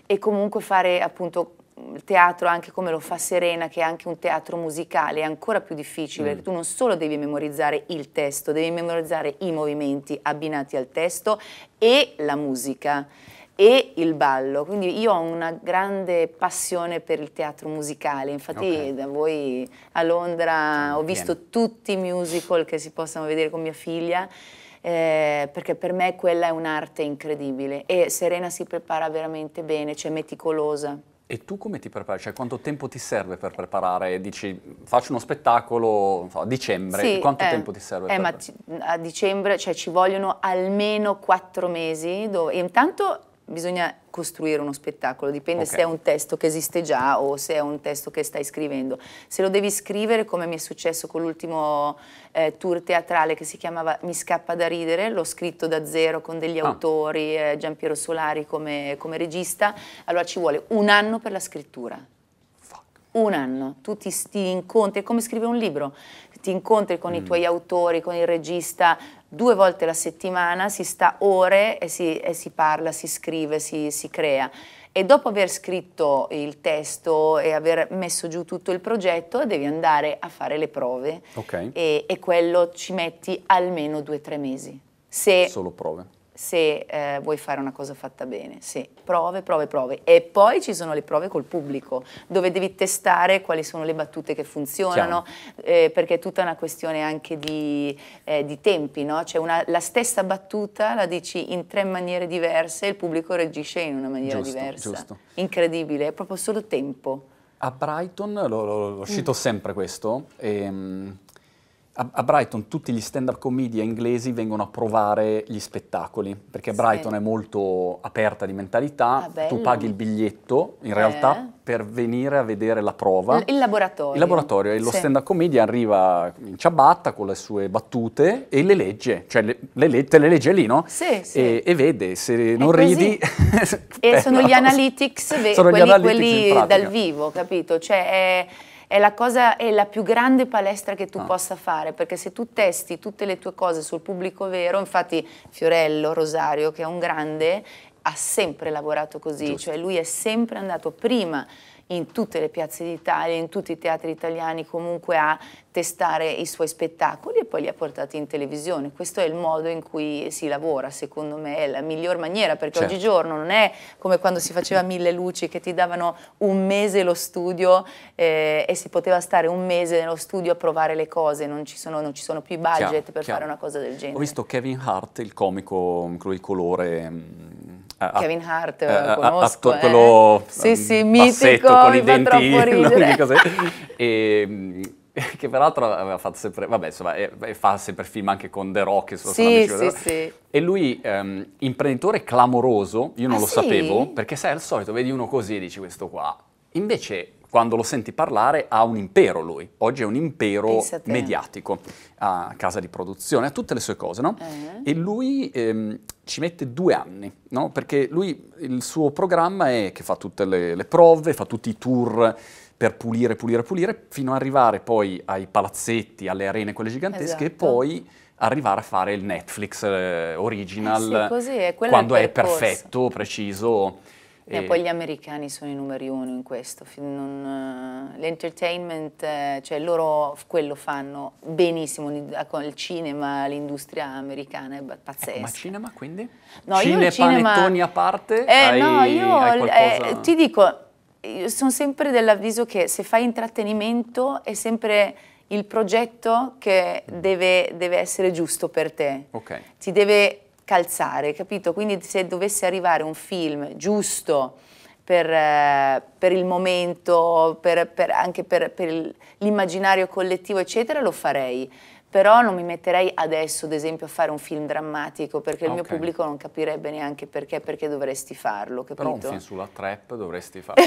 E comunque fare appunto il teatro anche come lo fa Serena, che è anche un teatro musicale, è ancora più difficile, mm. perché tu non solo devi memorizzare il testo, devi memorizzare i movimenti abbinati al testo e la musica e il ballo, quindi io ho una grande passione per il teatro musicale, infatti okay. da voi a Londra ho visto viene. tutti i musical che si possano vedere con mia figlia, eh, perché per me quella è un'arte incredibile e Serena si prepara veramente bene, cioè meticolosa. E tu come ti prepari? Cioè, quanto tempo ti serve per preparare? Dici, faccio uno spettacolo so, a dicembre, sì, quanto eh, tempo ti serve? Eh, ma ci, a dicembre cioè, ci vogliono almeno quattro mesi, dove, intanto bisogna costruire uno spettacolo, dipende okay. se è un testo che esiste già o se è un testo che stai scrivendo. Se lo devi scrivere, come mi è successo con l'ultimo eh, tour teatrale che si chiamava Mi scappa da ridere, l'ho scritto da zero con degli oh. autori, eh, Giampiero Solari come, come regista, allora ci vuole un anno per la scrittura un anno, tu ti, ti incontri, è come scrivere un libro, ti incontri con mm. i tuoi autori, con il regista due volte la settimana, si sta ore e si, e si parla, si scrive, si, si crea e dopo aver scritto il testo e aver messo giù tutto il progetto devi andare a fare le prove okay. e, e, quello ci metti almeno due o tre mesi. Se Solo prove? se eh, vuoi fare una cosa fatta bene, sì, prove, prove, prove. E poi ci sono le prove col pubblico, dove devi testare quali sono le battute che funzionano, eh, perché è tutta una questione anche di, eh, di tempi, no? Cioè una, la stessa battuta la dici in tre maniere diverse e il pubblico reagisce in una maniera giusto, diversa. Giusto. Incredibile, è proprio solo tempo. A Brighton, l'ho uscito mm. sempre questo, e, ehm, a, Brighton tutti gli stand-up commedia inglesi vengono a provare gli spettacoli, perché sì. Brighton è molto aperta di mentalità, ah, tu paghi il biglietto in eh. realtà per venire a vedere la prova. il laboratorio. Il laboratorio e lo sì. stand-up commedia arriva in ciabatta con le sue battute e le legge, cioè le, le, te le legge lì, no? Sì, sì. E, e vede, se è non così. ridi... e sono gli analytics, ve- sono quelli, gli analytics quelli dal vivo, capito? Cioè è è la, cosa, è la più grande palestra che tu ah. possa fare, perché se tu testi tutte le tue cose sul pubblico vero, infatti Fiorello, Rosario, che è un grande, ha sempre lavorato così, Giusto. cioè lui è sempre andato prima in tutte le piazze d'Italia, in tutti i teatri italiani comunque a testare i suoi spettacoli e poi li ha portati in televisione. Questo è il modo in cui si lavora, secondo me è la miglior maniera, perché certo. oggigiorno non è come quando si faceva mille luci che ti davano un mese lo studio eh, e si poteva stare un mese nello studio a provare le cose, non ci sono, non ci sono più i budget chiaro, per chiaro. fare una cosa del genere. Ho visto Kevin Hart, il comico, quello di colore mm, eh, ah, Kevin Hart, eh, eh conosco, eh. quello eh. sì, sì, mm, mitico, con i denti lunghi così. e, che peraltro aveva fatto sempre, vabbè insomma, e, e fa sempre film anche con The Rock, so, sì, sì, sì. e lui ehm, imprenditore clamoroso, io non ah, lo sì? sapevo, perché sai al solito vedi uno così e dici questo qua, invece quando lo senti parlare ha un impero lui, oggi è un impero mediatico, a casa di produzione, ha tutte le sue cose, no? Eh. E lui ehm, ci mette due anni, no? perché lui, il suo programma è che fa tutte le, le, prove, fa tutti i tour per pulire, pulire, pulire, fino ad arrivare poi ai palazzetti, alle arene, quelle gigantesche, esatto. e poi arrivare a fare il Netflix eh, original eh sì, così, quando è, è perfetto, preciso. E, e eh, poi gli americani sono i numeri uno in questo, eh, l'entertainment, eh, cioè loro quello fanno benissimo, il cinema, l'industria americana è pazzesca. Ecco, ma cinema quindi? No, Cine, io cinema... panettoni a parte? Eh, hai, no, io eh, ti dico, sono sempre dell'avviso che se fai intrattenimento è sempre il progetto che deve, deve essere giusto per te. Ok. Ti deve calzare, capito? Quindi se dovesse arrivare un film giusto per, eh, per il momento, per, per anche per, per l'immaginario collettivo, eccetera, lo farei. Però non mi metterei adesso, ad esempio, a fare un film drammatico perché il mio pubblico non capirebbe neanche perché, perché dovresti farlo. Capito? Però un film sulla trap dovresti farlo.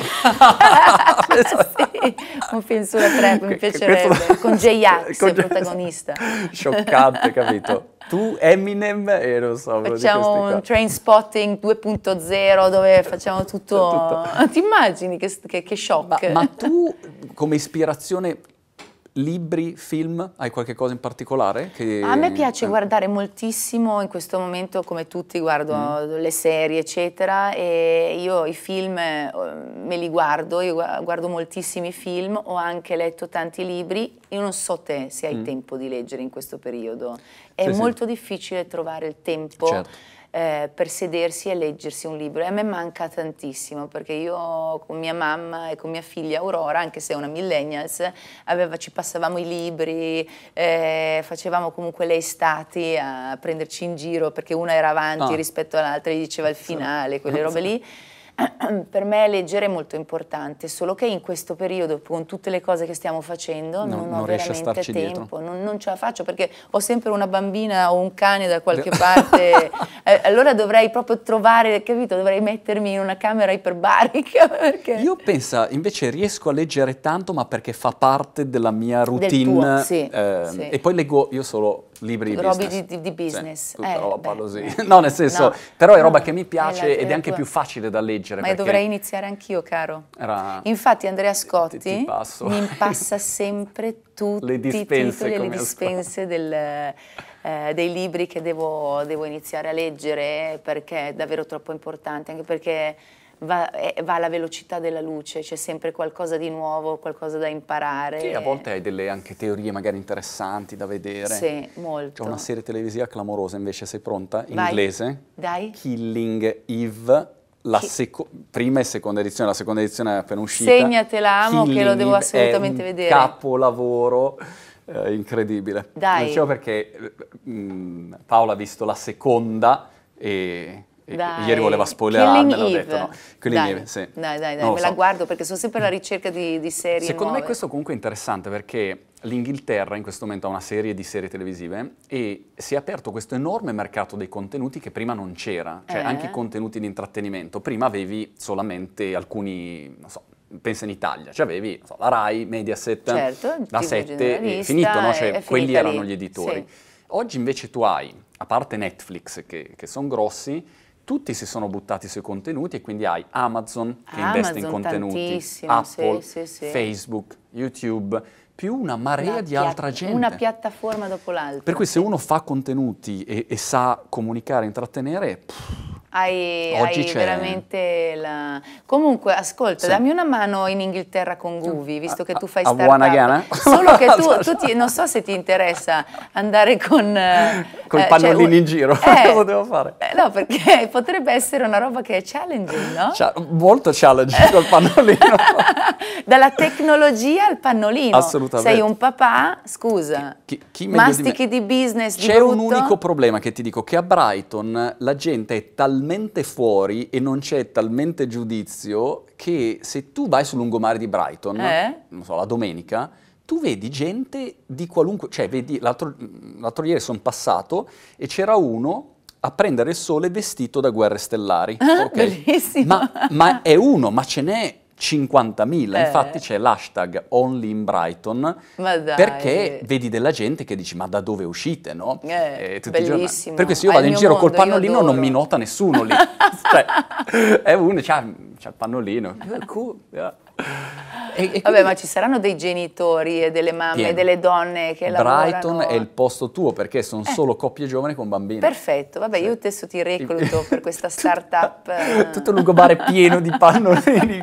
sì, un film sulla trap mi piacerebbe, con J-Ax, con... protagonista. Scioccante, capito? tu Eminem e non so. Facciamo un train spotting 2.0 dove facciamo tutto. tutto. Ti immagini che, che, che shock? Ma, ma tu come ispirazione libri, film? Hai qualche cosa in particolare? Che... A me piace eh. guardare moltissimo in questo momento, come tutti, guardo mm. le serie, eccetera, e io i film eh, me li guardo, io guardo moltissimi film, ho anche letto tanti libri, io non so te se hai mm. tempo di leggere in questo periodo, è sì, molto sì. difficile trovare il tempo. Certo eh, per sedersi e leggersi un libro. E a me manca tantissimo perché io con mia mamma e con mia figlia Aurora, anche se è una millennials, aveva, ci passavamo i libri, eh, facevamo comunque le estati a prenderci in giro perché una era avanti ah. rispetto all'altra, gli diceva il finale, quelle robe lì. per me leggere è molto importante, solo che in questo periodo, con tutte le cose che stiamo facendo, no, non, non ho veramente tempo, non, non, ce la faccio perché ho sempre una bambina o un cane da qualche parte, eh, allora dovrei proprio trovare, capito, dovrei mettermi in una camera iperbarica. Perché... Io penso, invece riesco a leggere tanto, ma perché fa parte della mia routine. Tuo, sì, eh, sì. E poi leggo, io solo libri di roba business. Di, di business. Cioè, eh, roba beh, così. Beh. No, nel senso, no, però è roba no, che mi piace ed è anche più facile da leggere. Ma dovrei iniziare anch'io, caro. Era... Infatti Andrea Scotti ti, ti mi impassa sempre tutti i titoli e le dispense del, eh, dei libri che devo, devo iniziare a leggere perché è davvero troppo importante, anche perché va, va, alla velocità della luce, c'è sempre qualcosa di nuovo, qualcosa da imparare. Sì, a volte hai delle anche teorie magari interessanti da vedere. Sì, molto. C'è una serie televisiva clamorosa invece, sei pronta? In Vai. inglese. Dai. Killing Eve la prima e seconda edizione, la seconda edizione è appena uscita. Segnatela, amo, Killing che lo devo assolutamente vedere. Capolavoro eh, incredibile. Dai. Lo dicevo perché eh, mh, Paola ha visto la seconda e dai. Ieri voleva spoilerarmi, l'ho detto. No. Killing dai. Eve, sì. Dai, dai, dai, non me so. la guardo perché sono sempre alla ricerca di, di serie Secondo nuove. me questo comunque è interessante perché l'Inghilterra in questo momento ha una serie di serie televisive e si è aperto questo enorme mercato dei contenuti che prima non c'era, cioè eh. anche i eh? contenuti di intrattenimento. Prima avevi solamente alcuni, non so, pensa in Italia, cioè avevi so, la RAI, Mediaset, certo, la 7, finito, no? cioè, quelli erano lì. gli editori. Sì. Oggi invece tu hai, a parte Netflix che, che sono grossi, tutti si sono buttati sui contenuti e quindi hai Amazon che Amazon, investe in contenuti, Apple, sì, sì, sì. Facebook, YouTube, più una marea una di altra gente. Una piattaforma dopo l'altra. Per cui se uno fa contenuti e, e sa comunicare, intrattenere... Pff, hai, Oggi hai veramente la... Comunque, ascolta, sì. dammi una mano in Inghilterra con Guvi, visto che tu fai a, a startup. Solo che tu, tu ti, non so se ti interessa andare con... Con eh, pannolini eh, cioè, in eh, giro, eh, cosa devo fare? Eh, no, perché potrebbe essere una roba che è challenging, no? Cia molto challenging col pannolino. Dalla tecnologia al pannolino. Assolutamente. Sei un papà, scusa, chi, chi mastichi di, di business, C'è un unico problema che ti dico, che a Brighton la gente è talmente talmente fuori e non c'è talmente giudizio che se tu vai sul lungomare di Brighton, eh? non so, la domenica, tu vedi gente di qualunque... Cioè, vedi, l'altro, l'altro ieri sono passato e c'era uno a prendere il sole vestito da guerre stellari. Ah, okay? Bellissimo! Ma, ma è uno, ma ce n'è 50.000, eh. infatti c'è l'hashtag Only in Brighton perché vedi della gente che dici ma da dove uscite, no? Eh, eh, tutti bellissimo. Per questo io vado in giro mondo, col pannolino non mi nota nessuno lì. cioè, è uno, c'ha, c'ha il pannolino. Cool. Yeah. E, e quindi... Vabbè, ma ci saranno dei genitori e delle mamme Pieno. e delle donne che Brighton lavorano. Brighton è il posto tuo perché sono eh. solo coppie giovani con bambini. Perfetto, vabbè, sì. io adesso ti recluto per questa startup. Tutto eh. lungomare pieno di pannolini.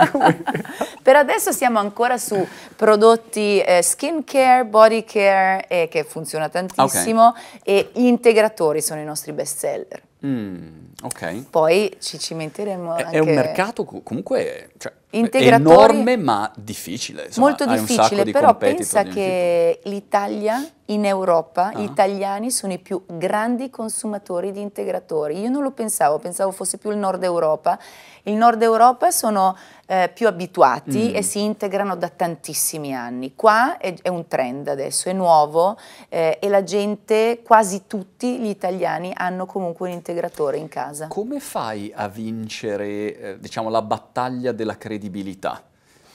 per adesso siamo ancora su prodotti eh, skin care, body care, eh, che funziona tantissimo, okay. e integratori sono i nostri best seller. Mm, ok. Poi ci cimenteremo. È, anche... è un mercato comunque. Cioè, integratore Enorme ma difficile. Insomma, molto difficile, di però pensa che l'Italia in Europa, ah. gli italiani sono i più grandi consumatori di integratori. Io non lo pensavo, pensavo fosse più il nord Europa. Il nord Europa sono eh, più abituati mm. e si integrano da tantissimi anni. Qua è, è un trend adesso, è nuovo eh, e la gente, quasi tutti gli italiani hanno comunque un integratore in casa. Come fai a vincere eh, diciamo, la battaglia della creazione? credibilità,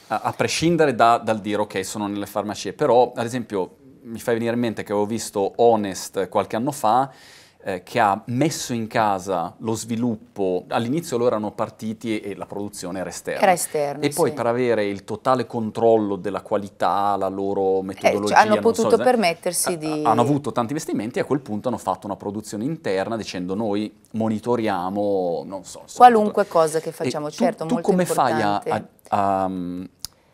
a, a prescindere da, dal dire ok sono nelle farmacie, però ad esempio mi fai venire in mente che avevo visto Honest qualche anno fa eh, che ha messo in casa lo sviluppo, all'inizio loro erano partiti e, e la produzione era esterna. Era esterna. E poi sì. per avere il totale controllo della qualità, la loro metodologia. Eh, cioè hanno potuto so, permettersi di... Hanno avuto tanti investimenti e a quel punto hanno fatto una produzione interna dicendo noi monitoriamo, non so. Qualunque cosa che facciamo, e certo. Tu, tu come importante. fai a, a, a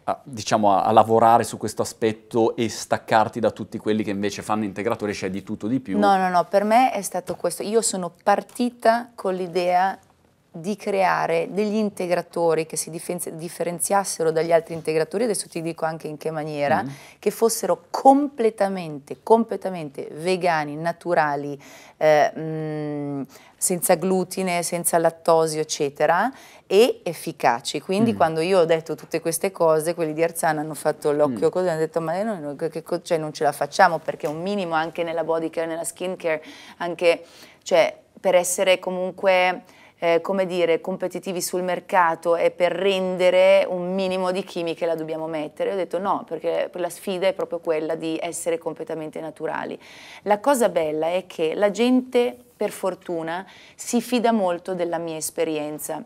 a, diciamo, a, a, lavorare su questo aspetto e staccarti da tutti quelli che invece fanno integratori, c'è cioè di tutto di più. No, no, no, per me è stato questo. Io sono partita con l'idea di creare degli integratori che si differenziassero dagli altri integratori, adesso ti dico anche in che maniera, mm. che fossero completamente, completamente vegani, naturali, eh, mh, mm, senza glutine, senza lattosio, eccetera, e efficaci. Quindi mm. quando io ho detto tutte queste cose, quelli di Arzana hanno fatto l'occhio mm. così, hanno detto ma noi che, cioè, non ce la facciamo perché un minimo anche nella body care, nella skin care, anche cioè, per essere comunque eh, come dire, competitivi sul mercato e per rendere un minimo di chimiche la dobbiamo mettere. Io ho detto no, perché la sfida è proprio quella di essere completamente naturali. La cosa bella è che la gente, per fortuna, si fida molto della mia esperienza.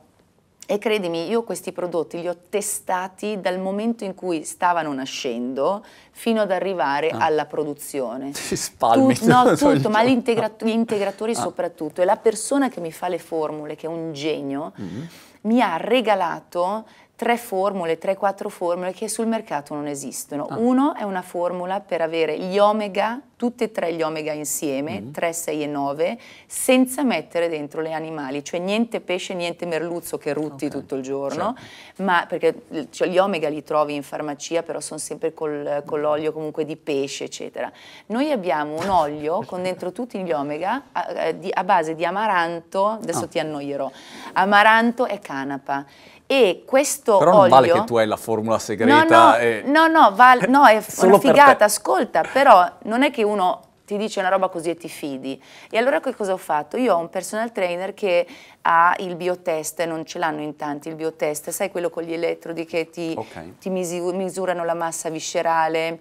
E credimi, io questi prodotti li ho testati dal momento in cui stavano nascendo fino ad arrivare ah. alla produzione. Si spalmi. Tu, no, tutto, cioè, ma integra gli integratori ah. soprattutto. E la persona che mi fa le formule, che è un genio, mm -hmm. mi ha regalato tre formule, tre, quattro formule che sul mercato non esistono. Ah. Uno è una formula per avere gli omega, tutti e tre gli omega insieme, mm. 3, 6 e 9, senza mettere dentro le animali, cioè niente pesce, niente merluzzo che rutti okay. tutto il giorno, certo. ma perché cioè, gli omega li trovi in farmacia, però sono sempre col, con l'olio comunque di pesce, eccetera. Noi abbiamo un olio con dentro tutti gli omega a, a, a base di amaranto, adesso oh. ti annoierò, amaranto e canapa. E questo Però non vale che tu hai la formula segreta. No, no, e... no, no, val... no è una figata, ascolta, però non è che uno ti dice una roba così e ti fidi. E allora che cosa ho fatto? Io ho un personal trainer che ha il biotest, non ce l'hanno in tanti il biotest, sai quello con gli elettrodi che ti, okay. ti misurano la massa viscerale,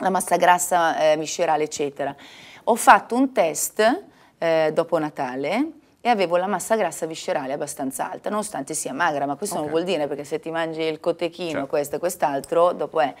la massa grassa eh, viscerale, eccetera. Ho fatto un test eh, dopo Natale, e avevo la massa grassa viscerale abbastanza alta, nonostante sia magra, ma questo okay. non vuol dire perché se ti mangi il cotechino, certo. questo e quest'altro, dopo è...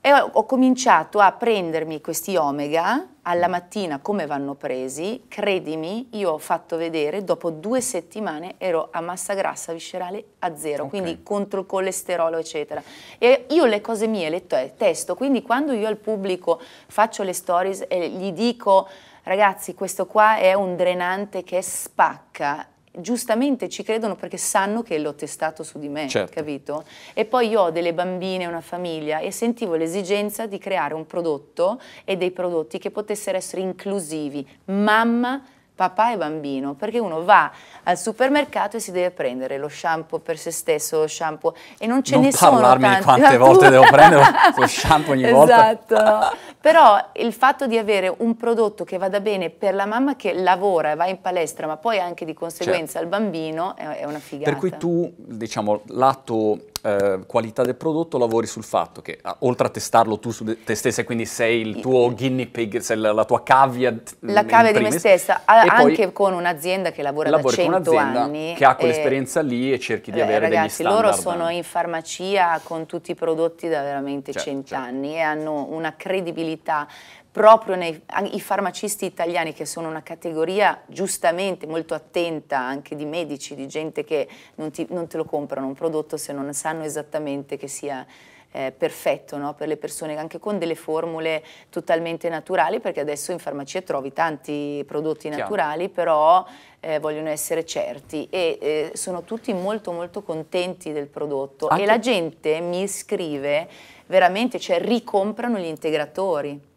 E ho, ho cominciato a prendermi questi omega alla mm. mattina come vanno presi, credimi, io ho fatto vedere, dopo due settimane ero a massa grassa viscerale a zero, okay. quindi contro il colesterolo eccetera. E io le cose mie le testo, quindi quando io al pubblico faccio le stories e gli dico Ragazzi, questo qua è un drenante che spacca giustamente ci credono perché sanno che l'ho testato su di me, certo. capito? E poi io ho delle bambine, una famiglia e sentivo l'esigenza di creare un prodotto e dei prodotti che potessero essere inclusivi. Mamma papà e bambino, perché uno va al supermercato e si deve prendere lo shampoo per se stesso, lo shampoo e non ce non ne sono tanti. Non parlarmi di quante esatto. volte devo prendere lo shampoo ogni volta. Esatto. Però il fatto di avere un prodotto che vada bene per la mamma che lavora e va in palestra, ma poi anche di conseguenza certo. al bambino, è una figata. Per cui tu, diciamo, l'atto eh, qualità del prodotto lavori sul fatto che oltre a testarlo tu su te stessa, quindi sei il tuo guinea pig, sei la, la tua cavia. La mm, cavia primis, di me stessa, anche con un'azienda che lavora da 100 anni. Che ha quell'esperienza eh, lì e cerchi di eh, avere ragazzi, degli Ragazzi, loro sono in farmacia con tutti i prodotti da veramente certo, 100 certo. anni e hanno una credibilità proprio nei, i farmacisti italiani che sono una categoria giustamente molto attenta anche di medici, di gente che non, ti, non te lo comprano un prodotto se non sanno esattamente che sia eh, perfetto no? per le persone, anche con delle formule totalmente naturali, perché adesso in farmacia trovi tanti prodotti Chiaro. naturali, però eh, vogliono essere certi e eh, sono tutti molto molto contenti del prodotto anche... e la gente mi scrive veramente, cioè ricomprano gli integratori.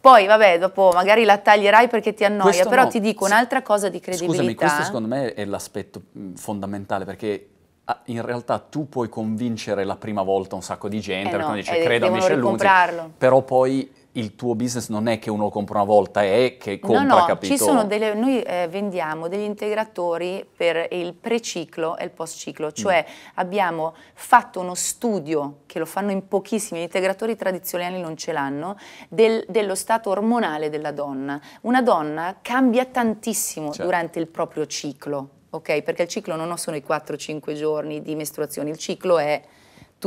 Poi, vabbè, dopo magari la taglierai perché ti annoia, questo però no. ti dico un'altra cosa di credibilità. Scusami, questo secondo me è l'aspetto mm, fondamentale perché ah, in realtà tu puoi convincere la prima volta un sacco di gente, eh perché no, dice credo a Michel Lunzi, però poi il tuo business non è che uno compra una volta, è che compra, no, no, capito? Ci sono delle, noi eh, vendiamo degli integratori per il preciclo e il postciclo, mm. cioè mm. abbiamo fatto uno studio, che lo fanno in pochissimi, gli integratori tradizionali non ce l'hanno, del, dello stato ormonale della donna. Una donna cambia tantissimo certo. durante il proprio ciclo, ok? Perché il ciclo non sono i 4-5 giorni di mestruazione, il ciclo è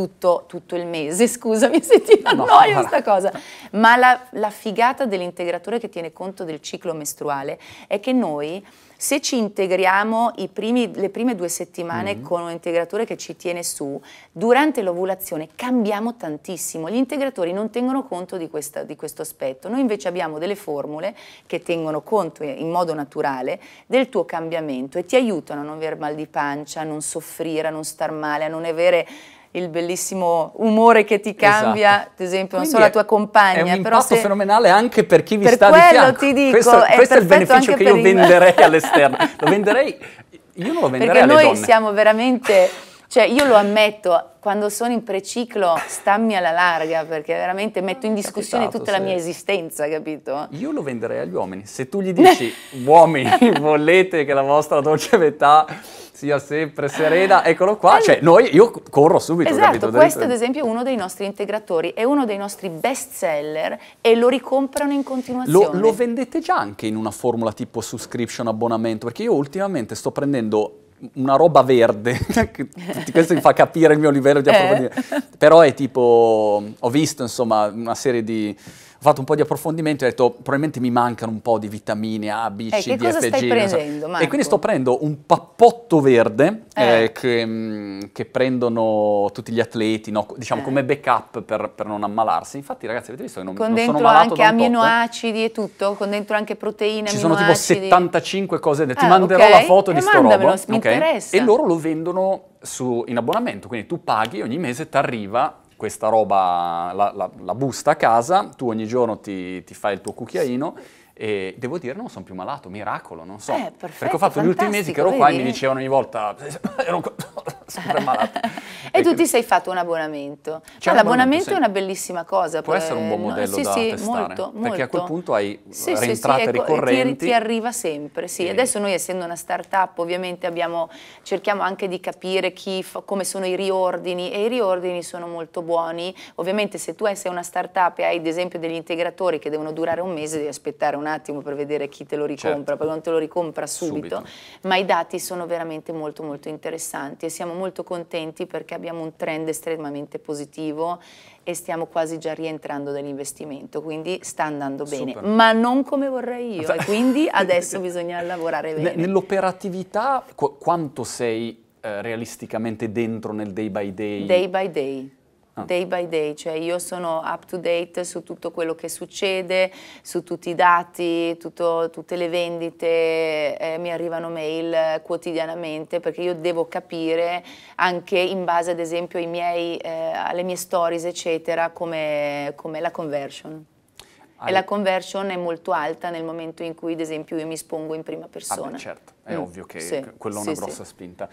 tutto, tutto, il mese, scusami se ti annoio no, questa cosa, ma la, la figata dell'integratore che tiene conto del ciclo mestruale è che noi se ci integriamo primi, le prime due settimane mm. con un integratore che ci tiene su, durante l'ovulazione cambiamo tantissimo. Gli integratori non tengono conto di, questa, di, questo aspetto. Noi invece abbiamo delle formule che tengono conto in modo naturale del tuo cambiamento e ti aiutano a non avere mal di pancia, a non soffrire, a non star male, a non avere il bellissimo umore che ti cambia, esatto. ad esempio, Quindi non solo la tua compagna. È un però impatto se... fenomenale anche per chi vi per sta di fianco. Ti dico, questo è, questo è il beneficio che io venderei all'esterno. Lo venderei, io non lo venderei Perché noi donne. siamo veramente cioè io lo ammetto, quando sono in preciclo stammi alla larga perché veramente metto in ah, discussione Capitato, tutta se... la mia esistenza, capito? Io lo venderei agli uomini. Se tu gli dici uomini, volete che la vostra dolce metà sia sempre serena, eccolo qua, cioè noi, io corro subito, esatto, capito? questo ad esempio è uno dei nostri integratori, è uno dei nostri best seller e lo ricomprano in continuazione. Lo, lo vendete già anche in una formula tipo subscription abbonamento? Perché io ultimamente sto prendendo una roba verde, questo mi fa capire il mio livello di eh. approfondimento, eh. però è tipo, ho visto insomma una serie di fatto un po' di approfondimento e ho detto probabilmente mi mancano un po' di vitamine A, B, eh, C, D, F, G. so. E quindi sto prendendo un pappotto verde eh. Eh, che, mm, che, prendono tutti gli atleti, no? diciamo eh. come backup per, per, non ammalarsi. Infatti ragazzi avete visto che non, con non sono malato Con dentro anche aminoacidi e tutto, con dentro anche proteine, Ci sono tipo 75 cose, ti ah, manderò okay. la foto di eh, sto roba. Okay? E loro lo vendono su, in abbonamento, quindi tu paghi ogni mese ti arriva questa roba, la, la, la, busta a casa, tu ogni giorno ti, ti fai il tuo cucchiaino e devo dire non sono più malato, miracolo, non so. Eh, perfetto, perché ho fatto gli ultimi mesi che ero vedi? qua e mi dicevano ogni volta... sempre malato. e, tu ti sei fatto un abbonamento. Cioè, Ma l'abbonamento sì. è una bellissima cosa. Può per, essere un eh, buon modello no, sì, da sì, testare, molto, perché a quel punto hai sì, rientrate sì, ecco, ricorrenti. Ti, ti, arriva sempre, sì. E... Adesso noi essendo una startup, ovviamente abbiamo, cerchiamo anche di capire chi, come sono i riordini e i riordini sono molto buoni. Ovviamente se tu sei una startup e hai ad esempio degli integratori che devono durare un mese, devi aspettare un attimo per vedere chi te lo ricompra, certo. perché non te lo ricompra subito. subito. Ma i dati sono veramente molto molto interessanti e siamo molto contenti perché abbiamo un trend estremamente positivo e stiamo quasi già rientrando dall'investimento, quindi sta andando bene, Super. ma non come vorrei io e quindi adesso bisogna lavorare bene. Nell'operatività qu- quanto sei eh, realisticamente dentro nel day by day? Day by day Ah. day by day, cioè io sono up to date su tutto quello che succede, su tutti i dati, tutto, tutte le vendite, eh, mi arrivano mail quotidianamente perché io devo capire anche in base ad esempio miei, eh, alle mie stories eccetera come, come la conversion. E la conversion è molto alta nel momento in cui, ad esempio, io mi espongo in prima persona. Ah, beh, certo, è mm. ovvio che sì, quella è una sì, grossa sì. spinta.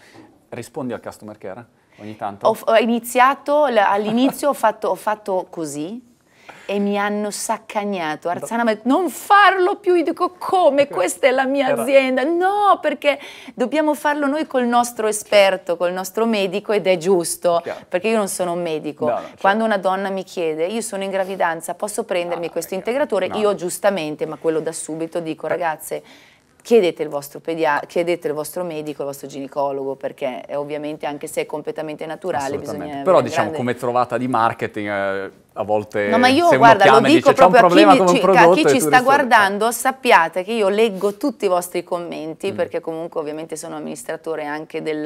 Rispondi al customer care? Ogni tanto? Ho, ho iniziato, all'inizio ho, fatto, ho fatto così, e mi hanno saccagnato. Arzana mi ha detto non farlo più, io dico come, questa è la mia azienda. No, perché dobbiamo farlo noi col nostro esperto, col nostro medico ed è giusto, Chiaro. perché io non sono un medico. No, certo. Quando una donna mi chiede io sono in gravidanza, posso prendermi ah, questo integratore? No. Io giustamente, ma quello da subito dico ragazze chiedete il vostro, chiedete il vostro medico, il vostro ginecologo, perché ovviamente anche se è completamente naturale bisogna... Però diciamo grande... come trovata di marketing... Eh, a volte no, ma io guarda, lo dico dice, proprio a chi, ci, a chi, ci sta eh". guardando, sappiate che io leggo tutti i vostri commenti mm. perché comunque ovviamente sono amministratore anche del,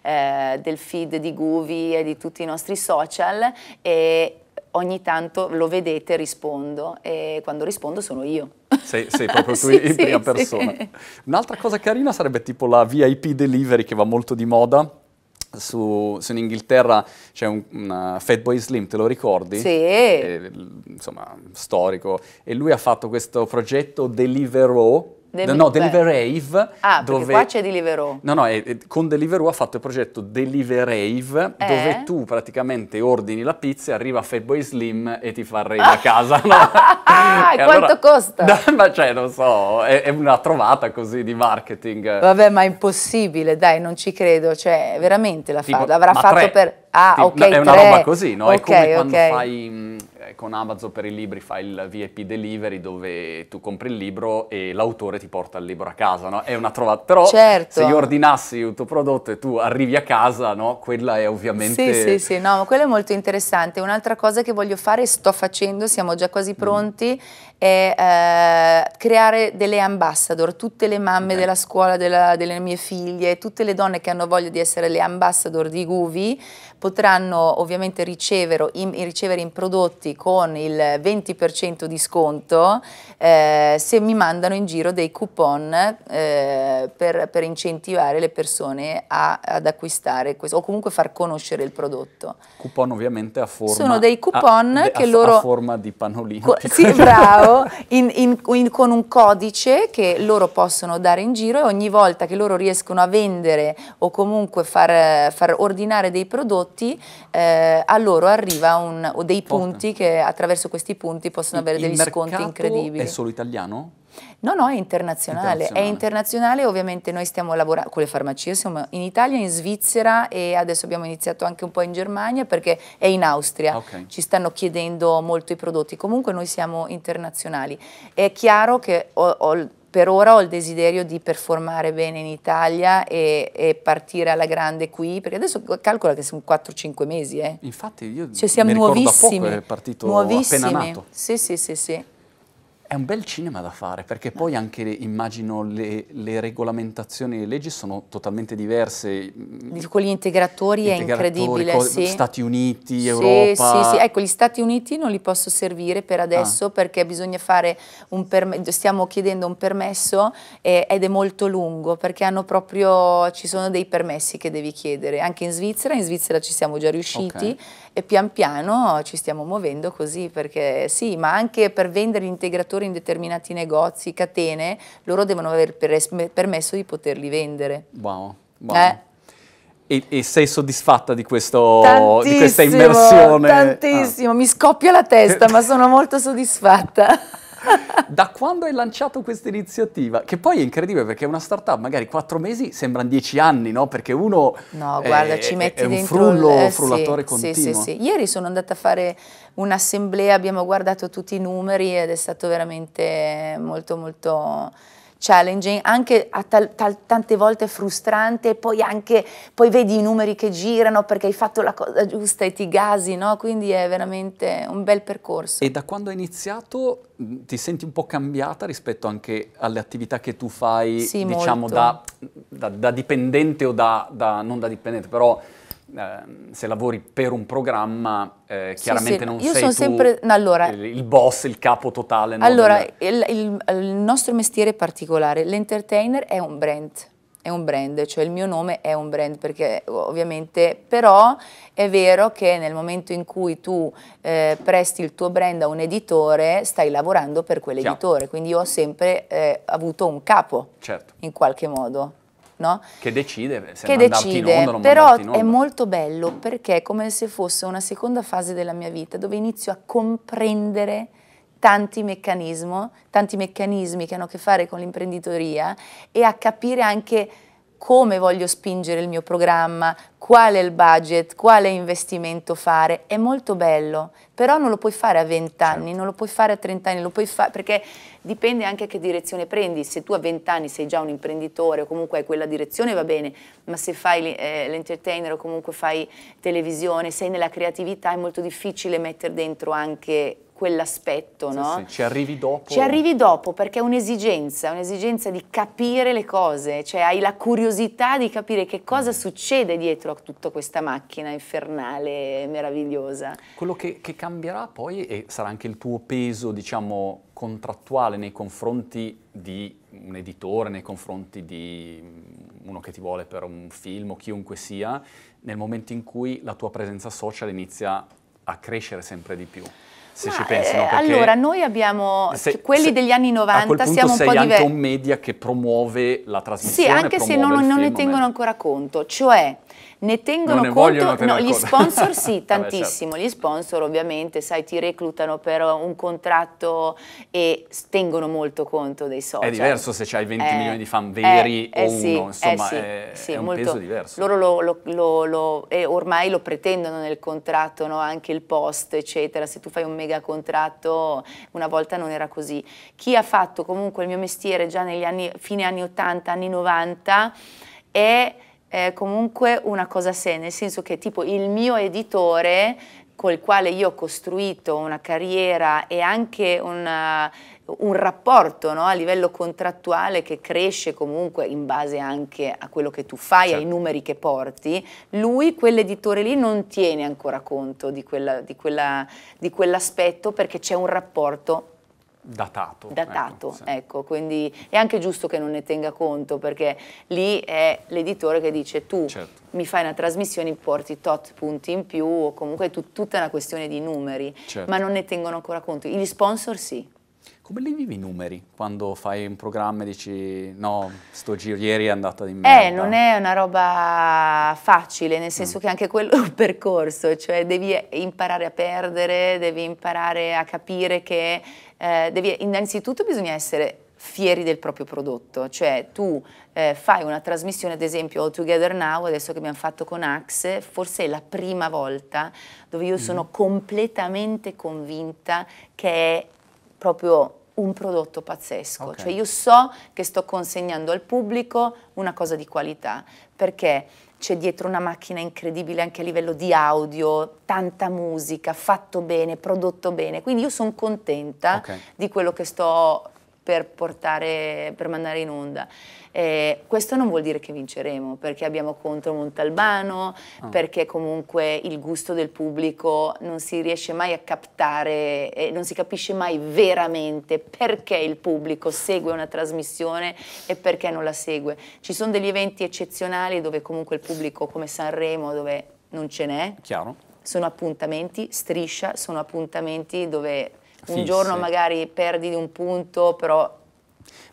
eh, del feed di Guvi e di tutti i nostri social e ogni tanto lo vedete rispondo e quando rispondo sono io. Sei, sei proprio tu sì, in prima sì, persona. Sì. Un'altra cosa carina sarebbe tipo la VIP delivery che va molto di moda, su, su, in Inghilterra c'è un, una Fatboy Slim, te lo ricordi? Sì. È, insomma, storico. E lui ha fatto questo progetto Deliveroo, Demi- no, no, Deliverave. Ah, dove... qua c'è Deliveroo. No, no, è, con Deliveroo ha fatto il progetto Deliverave, eh? dove tu praticamente ordini la pizza, arriva Fatboy Slim e ti fa il rave a casa. No? ah, e quanto allora... costa? ma cioè, non so, è, è, una trovata così di marketing. Vabbè, ma è impossibile, dai, non ci credo, cioè, veramente la fa, l'avrà fatto tre. per... Ah, ok. No, è una tre. roba così, no? Okay, è come quando okay. fai eh, con Amazon per i libri fai il VIP delivery dove tu compri il libro e l'autore ti porta il libro a casa, no? È una trovata. Però certo. se io ordinassi il tuo prodotto e tu arrivi a casa, no? Quella è ovviamente... Sì, sì, sì, no, quello è molto interessante. Un'altra cosa che voglio fare, sto facendo, siamo già quasi mm. pronti, mm. è eh, creare delle ambassador, tutte le mamme okay. della scuola della, delle mie figlie, tutte le donne che hanno voglia di essere le ambassador di Guvi, potranno ovviamente ricevere in, ricevere in prodotti con il 20% di sconto eh, se mi mandano in giro dei coupon eh, per, per, incentivare le persone a, ad acquistare questo, o comunque far conoscere il prodotto. Coupon ovviamente a forma... Sono dei coupon a, che a, loro... A forma di panolino. sì, bravo, in, in, con un codice che loro possono dare in giro e ogni volta che loro riescono a vendere o comunque far, far ordinare dei prodotti prodotti, eh, a loro arriva un, o dei Forte. punti che attraverso questi punti possono avere degli sconti incredibili. È solo italiano? No, no, è internazionale. internazionale. È internazionale, ovviamente noi stiamo lavorando con le farmacie, siamo in Italia, in Svizzera e adesso abbiamo iniziato anche un po' in Germania perché è in Austria. Okay. Ci stanno chiedendo molto i prodotti. Comunque noi siamo internazionali. È chiaro che ho, ho per ora ho il desiderio di performare bene in Italia e, e partire alla grande qui, perché adesso calcola che sono 4-5 mesi. Eh. Infatti io cioè, siamo mi nuovissimi, poco, è partito nuovissimi. appena nato. Sì, sì, sì, sì. È un bel cinema da fare, perché poi anche immagino le, le regolamentazioni e le leggi sono totalmente diverse. Con gli integratori, integratori è incredibile, co- sì. Stati Uniti, sì, Europa. Sì, sì, ecco, gli Stati Uniti non li posso servire per ah. adesso ah. perché bisogna fare un permesso, stiamo chiedendo un permesso eh, ed è molto lungo perché hanno proprio, ci sono dei permessi che devi chiedere. Anche in Svizzera, in Svizzera ci siamo già riusciti. Okay e pian piano ci stiamo muovendo così perché sì, ma anche per vendere integratori in determinati negozi, catene, loro devono aver permesso di poterli vendere. Wow, wow. Eh? E, e, sei soddisfatta di, questo, di questa immersione? Tantissimo, ah. mi scoppia la testa, ma sono molto soddisfatta da quando hai lanciato questa iniziativa? Che poi è incredibile perché una startup magari quattro mesi sembrano dieci anni, no? Perché uno no, eh, è, ci metti è, è un frullo, il, eh, frullatore sì, continuo. Sì, sì, sì. Ieri sono andata a fare un'assemblea, abbiamo guardato tutti i numeri ed è stato veramente molto molto challenging, anche tal, tal, tante volte frustrante, poi, anche, poi vedi i numeri che girano perché hai fatto la cosa giusta e ti gasi, no? quindi è veramente un bel percorso. E da quando hai iniziato mm, ti senti un po' cambiata rispetto anche alle attività che tu fai, sì, diciamo, da, da, da, dipendente o da, da non da dipendente, però Ehm, se lavori per un programma, eh, chiaramente sì, sì. non Io sei sono sempre... allora, il boss, il capo totale. No? Allora, il, il, il, nostro mestiere è particolare. L'entertainer è un brand, è un brand, cioè il mio nome è un brand, perché ovviamente, però è vero che nel momento in cui tu eh, presti il tuo brand a un editore, stai lavorando per quell'editore, quindi io ho sempre eh, avuto un capo, certo. in qualche modo no? Che decide se che decide, onda, però è molto bello perché è come se fosse una seconda fase della mia vita dove inizio a comprendere tanti meccanismi, tanti meccanismi che hanno a che fare con l'imprenditoria e a capire anche come voglio spingere il mio programma, qual è il budget, quale investimento fare, è molto bello, però non lo puoi fare a 20 anni, certo. non lo puoi fare a 30 anni, lo puoi fare perché dipende anche a che direzione prendi, se tu a 20 anni sei già un imprenditore o comunque hai quella direzione va bene, ma se fai eh, l'entertainer o comunque fai televisione, sei nella creatività è molto difficile mettere dentro anche quell'aspetto, sì, no? Sì, ci arrivi dopo. Ci arrivi dopo perché è un'esigenza, un'esigenza di capire le cose, cioè hai la curiosità di capire che cosa mm. succede dietro dentro tutta questa macchina infernale meravigliosa. Quello che, che cambierà poi e sarà anche il tuo peso, diciamo, contrattuale nei confronti di un editore, nei confronti di mm, uno che ti vuole per un film o chiunque sia, nel momento in cui la tua presenza social inizia a crescere sempre di più se Ma, ci pensano. Eh, allora, noi abbiamo, se, quelli se, degli anni 90 siamo un po' diversi. A quel punto anche un media che promuove la trasmissione. Sì, anche se non, non ne tengono ancora conto, cioè ne tengono ne conto, no, gli sponsor sì, tantissimo, Vabbè, certo. gli sponsor ovviamente, sai, ti reclutano per un contratto e tengono molto conto dei social. È diverso se hai 20 eh, milioni di fan veri eh, o eh, uno, sì, eh, insomma, sì, è, sì, è, un molto, peso diverso. Loro lo, lo, lo, ormai lo pretendono nel contratto, no? anche il post, eccetera, se tu fai un media mega contratto, una volta non era così. Chi ha fatto comunque il mio mestiere già negli anni, fine anni 80, anni 90, è eh, comunque una cosa a sé, nel senso che tipo il mio editore col quale io ho costruito una carriera e anche una un rapporto no, a livello contrattuale che cresce comunque in base anche a quello che tu fai, certo. ai numeri che porti, lui quell'editore lì non tiene ancora conto di, quella, di, quella, di quell'aspetto perché c'è un rapporto datato. Ecco, datato, ecco, sì. ecco, quindi è anche giusto che non ne tenga conto perché lì è l'editore che dice tu certo. mi fai una trasmissione, porti tot punti in più o comunque è tut- tutta una questione di numeri, certo. ma non ne tengono ancora conto. Gli sponsor sì. Come li vivi i numeri quando fai un programma e dici no, sto giro ieri è andata di eh, merda? Eh, non è una roba facile, nel senso mm. che anche quello è un percorso, cioè devi imparare a perdere, devi imparare a capire che eh, devi, innanzitutto bisogna essere fieri del proprio prodotto, cioè tu eh, fai una trasmissione, ad esempio All Together Now, adesso che abbiamo fatto con Axe, forse è la prima volta dove io mm. sono completamente convinta che è proprio un prodotto pazzesco, okay. cioè io so che sto consegnando al pubblico una cosa di qualità, perché c'è dietro una macchina incredibile anche a livello di audio, tanta musica, fatto bene, prodotto bene, quindi io sono contenta okay. di quello che sto per, portare, per mandare in onda. Eh, questo non vuol dire che vinceremo, perché abbiamo contro Montalbano, ah. perché comunque il gusto del pubblico non si riesce mai a captare, eh, non si capisce mai veramente perché il pubblico segue una trasmissione e perché non la segue. Ci sono degli eventi eccezionali dove comunque il pubblico, come Sanremo, dove non ce n'è. Chiaro. Sono appuntamenti, striscia, sono appuntamenti dove un giorno magari perdi un punto, però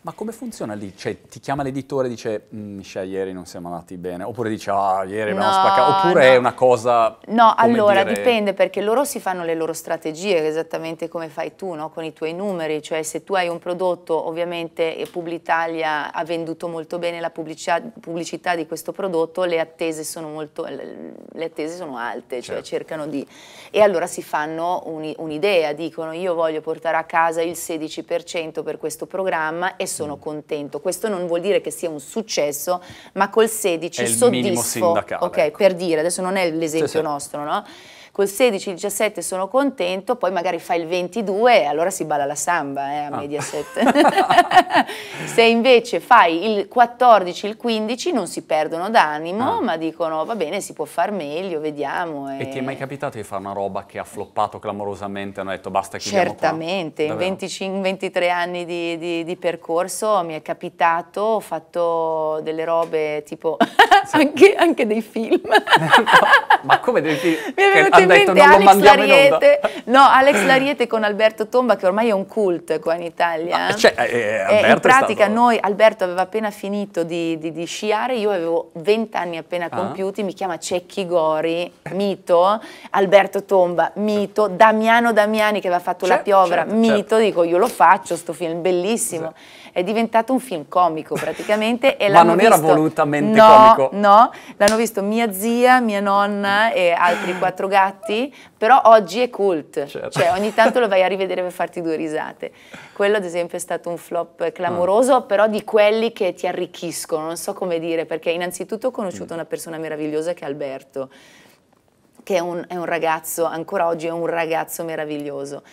ma come funziona lì? Cioè, ti chiama l'editore e dice, mm, Misha, ieri non siamo andati bene, oppure dice, ah, ieri abbiamo no, spaccato, oppure no. è una cosa... No, allora, dire... dipende, perché loro si fanno le loro strategie, esattamente come fai tu, no? con i tuoi numeri, cioè se tu hai un prodotto, ovviamente Publitalia ha venduto molto bene la pubblicità, pubblicità di questo prodotto, le attese sono, molto, le attese sono alte, cioè certo. cercano di... E allora si fanno un'idea, dicono, io voglio portare a casa il 16% per questo programma e sono contento. Questo non vuol dire che sia un successo, ma col 16 è soddisfo. ok, ecco. per dire, adesso non è l'esempio sì, nostro, no? col 16, il 17 sono contento, poi magari fai il 22 e allora si balla la samba eh, a ah. Mediaset. Se invece fai il 14, il 15 non si perdono d'animo, ah. ma dicono va bene, si può far meglio, vediamo. E... e... ti è eh. mai capitato di fare una roba che ha floppato clamorosamente, hanno detto basta che Certamente, in 25, 23 anni di, di, di percorso mi è capitato, ho fatto delle robe tipo anche, anche, dei film. ma come dei film? Mi è venuto detto non Alex Lariete, No, Alex Lariete con Alberto Tomba che ormai è un cult qua in Italia. Ah, cioè, eh, eh in pratica stato... noi, Alberto aveva appena finito di, di, di sciare, io avevo 20 anni appena ah. compiuti, ah. mi chiama Cecchi Gori, mito, Alberto Tomba, mito, Damiano Damiani che aveva fatto certo, La cioè, Piovra, certo, certo. mito, certo. dico io lo faccio, sto film bellissimo. Esatto è diventato un film comico praticamente. E Ma non visto... era volutamente no, comico? No, l'hanno visto mia zia, mia nonna e altri quattro gatti, però oggi è cult, certo. cioè ogni tanto lo vai a rivedere per farti due risate. Quello ad esempio è stato un flop clamoroso, mm. però di quelli che ti arricchiscono, non so come dire, perché innanzitutto ho conosciuto mm. una persona meravigliosa che è Alberto che è un, è un ragazzo, ancora oggi è un ragazzo meraviglioso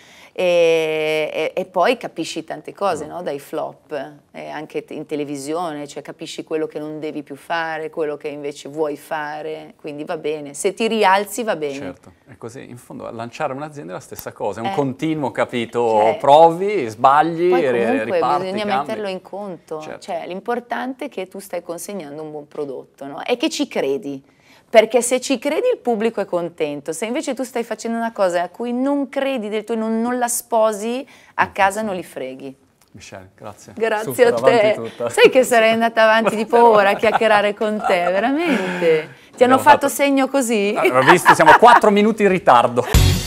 e, e, e, poi capisci tante cose no? dai flop, eh, anche in televisione, cioè capisci quello che non devi più fare, quello che invece vuoi fare, quindi va bene, se ti rialzi va bene. Certo, è così, in fondo lanciare un'azienda è la stessa cosa, è un eh, continuo capito, cioè, provi, sbagli, poi comunque riparti, bisogna cambi. metterlo in conto, certo. cioè, l'importante è che tu stai consegnando un buon prodotto no? e che ci credi. Perché se ci credi il pubblico è contento, se invece tu stai facendo una cosa a cui non credi, del tuo, non, non la sposi, a casa non li freghi. Michelle, grazie. Grazie Super, a te. Sai che sarei andata avanti tipo ora a chiacchierare con te, veramente. Ti hanno fatto, fatto, segno così? L'ho ah, visto, siamo 4 minuti in ritardo.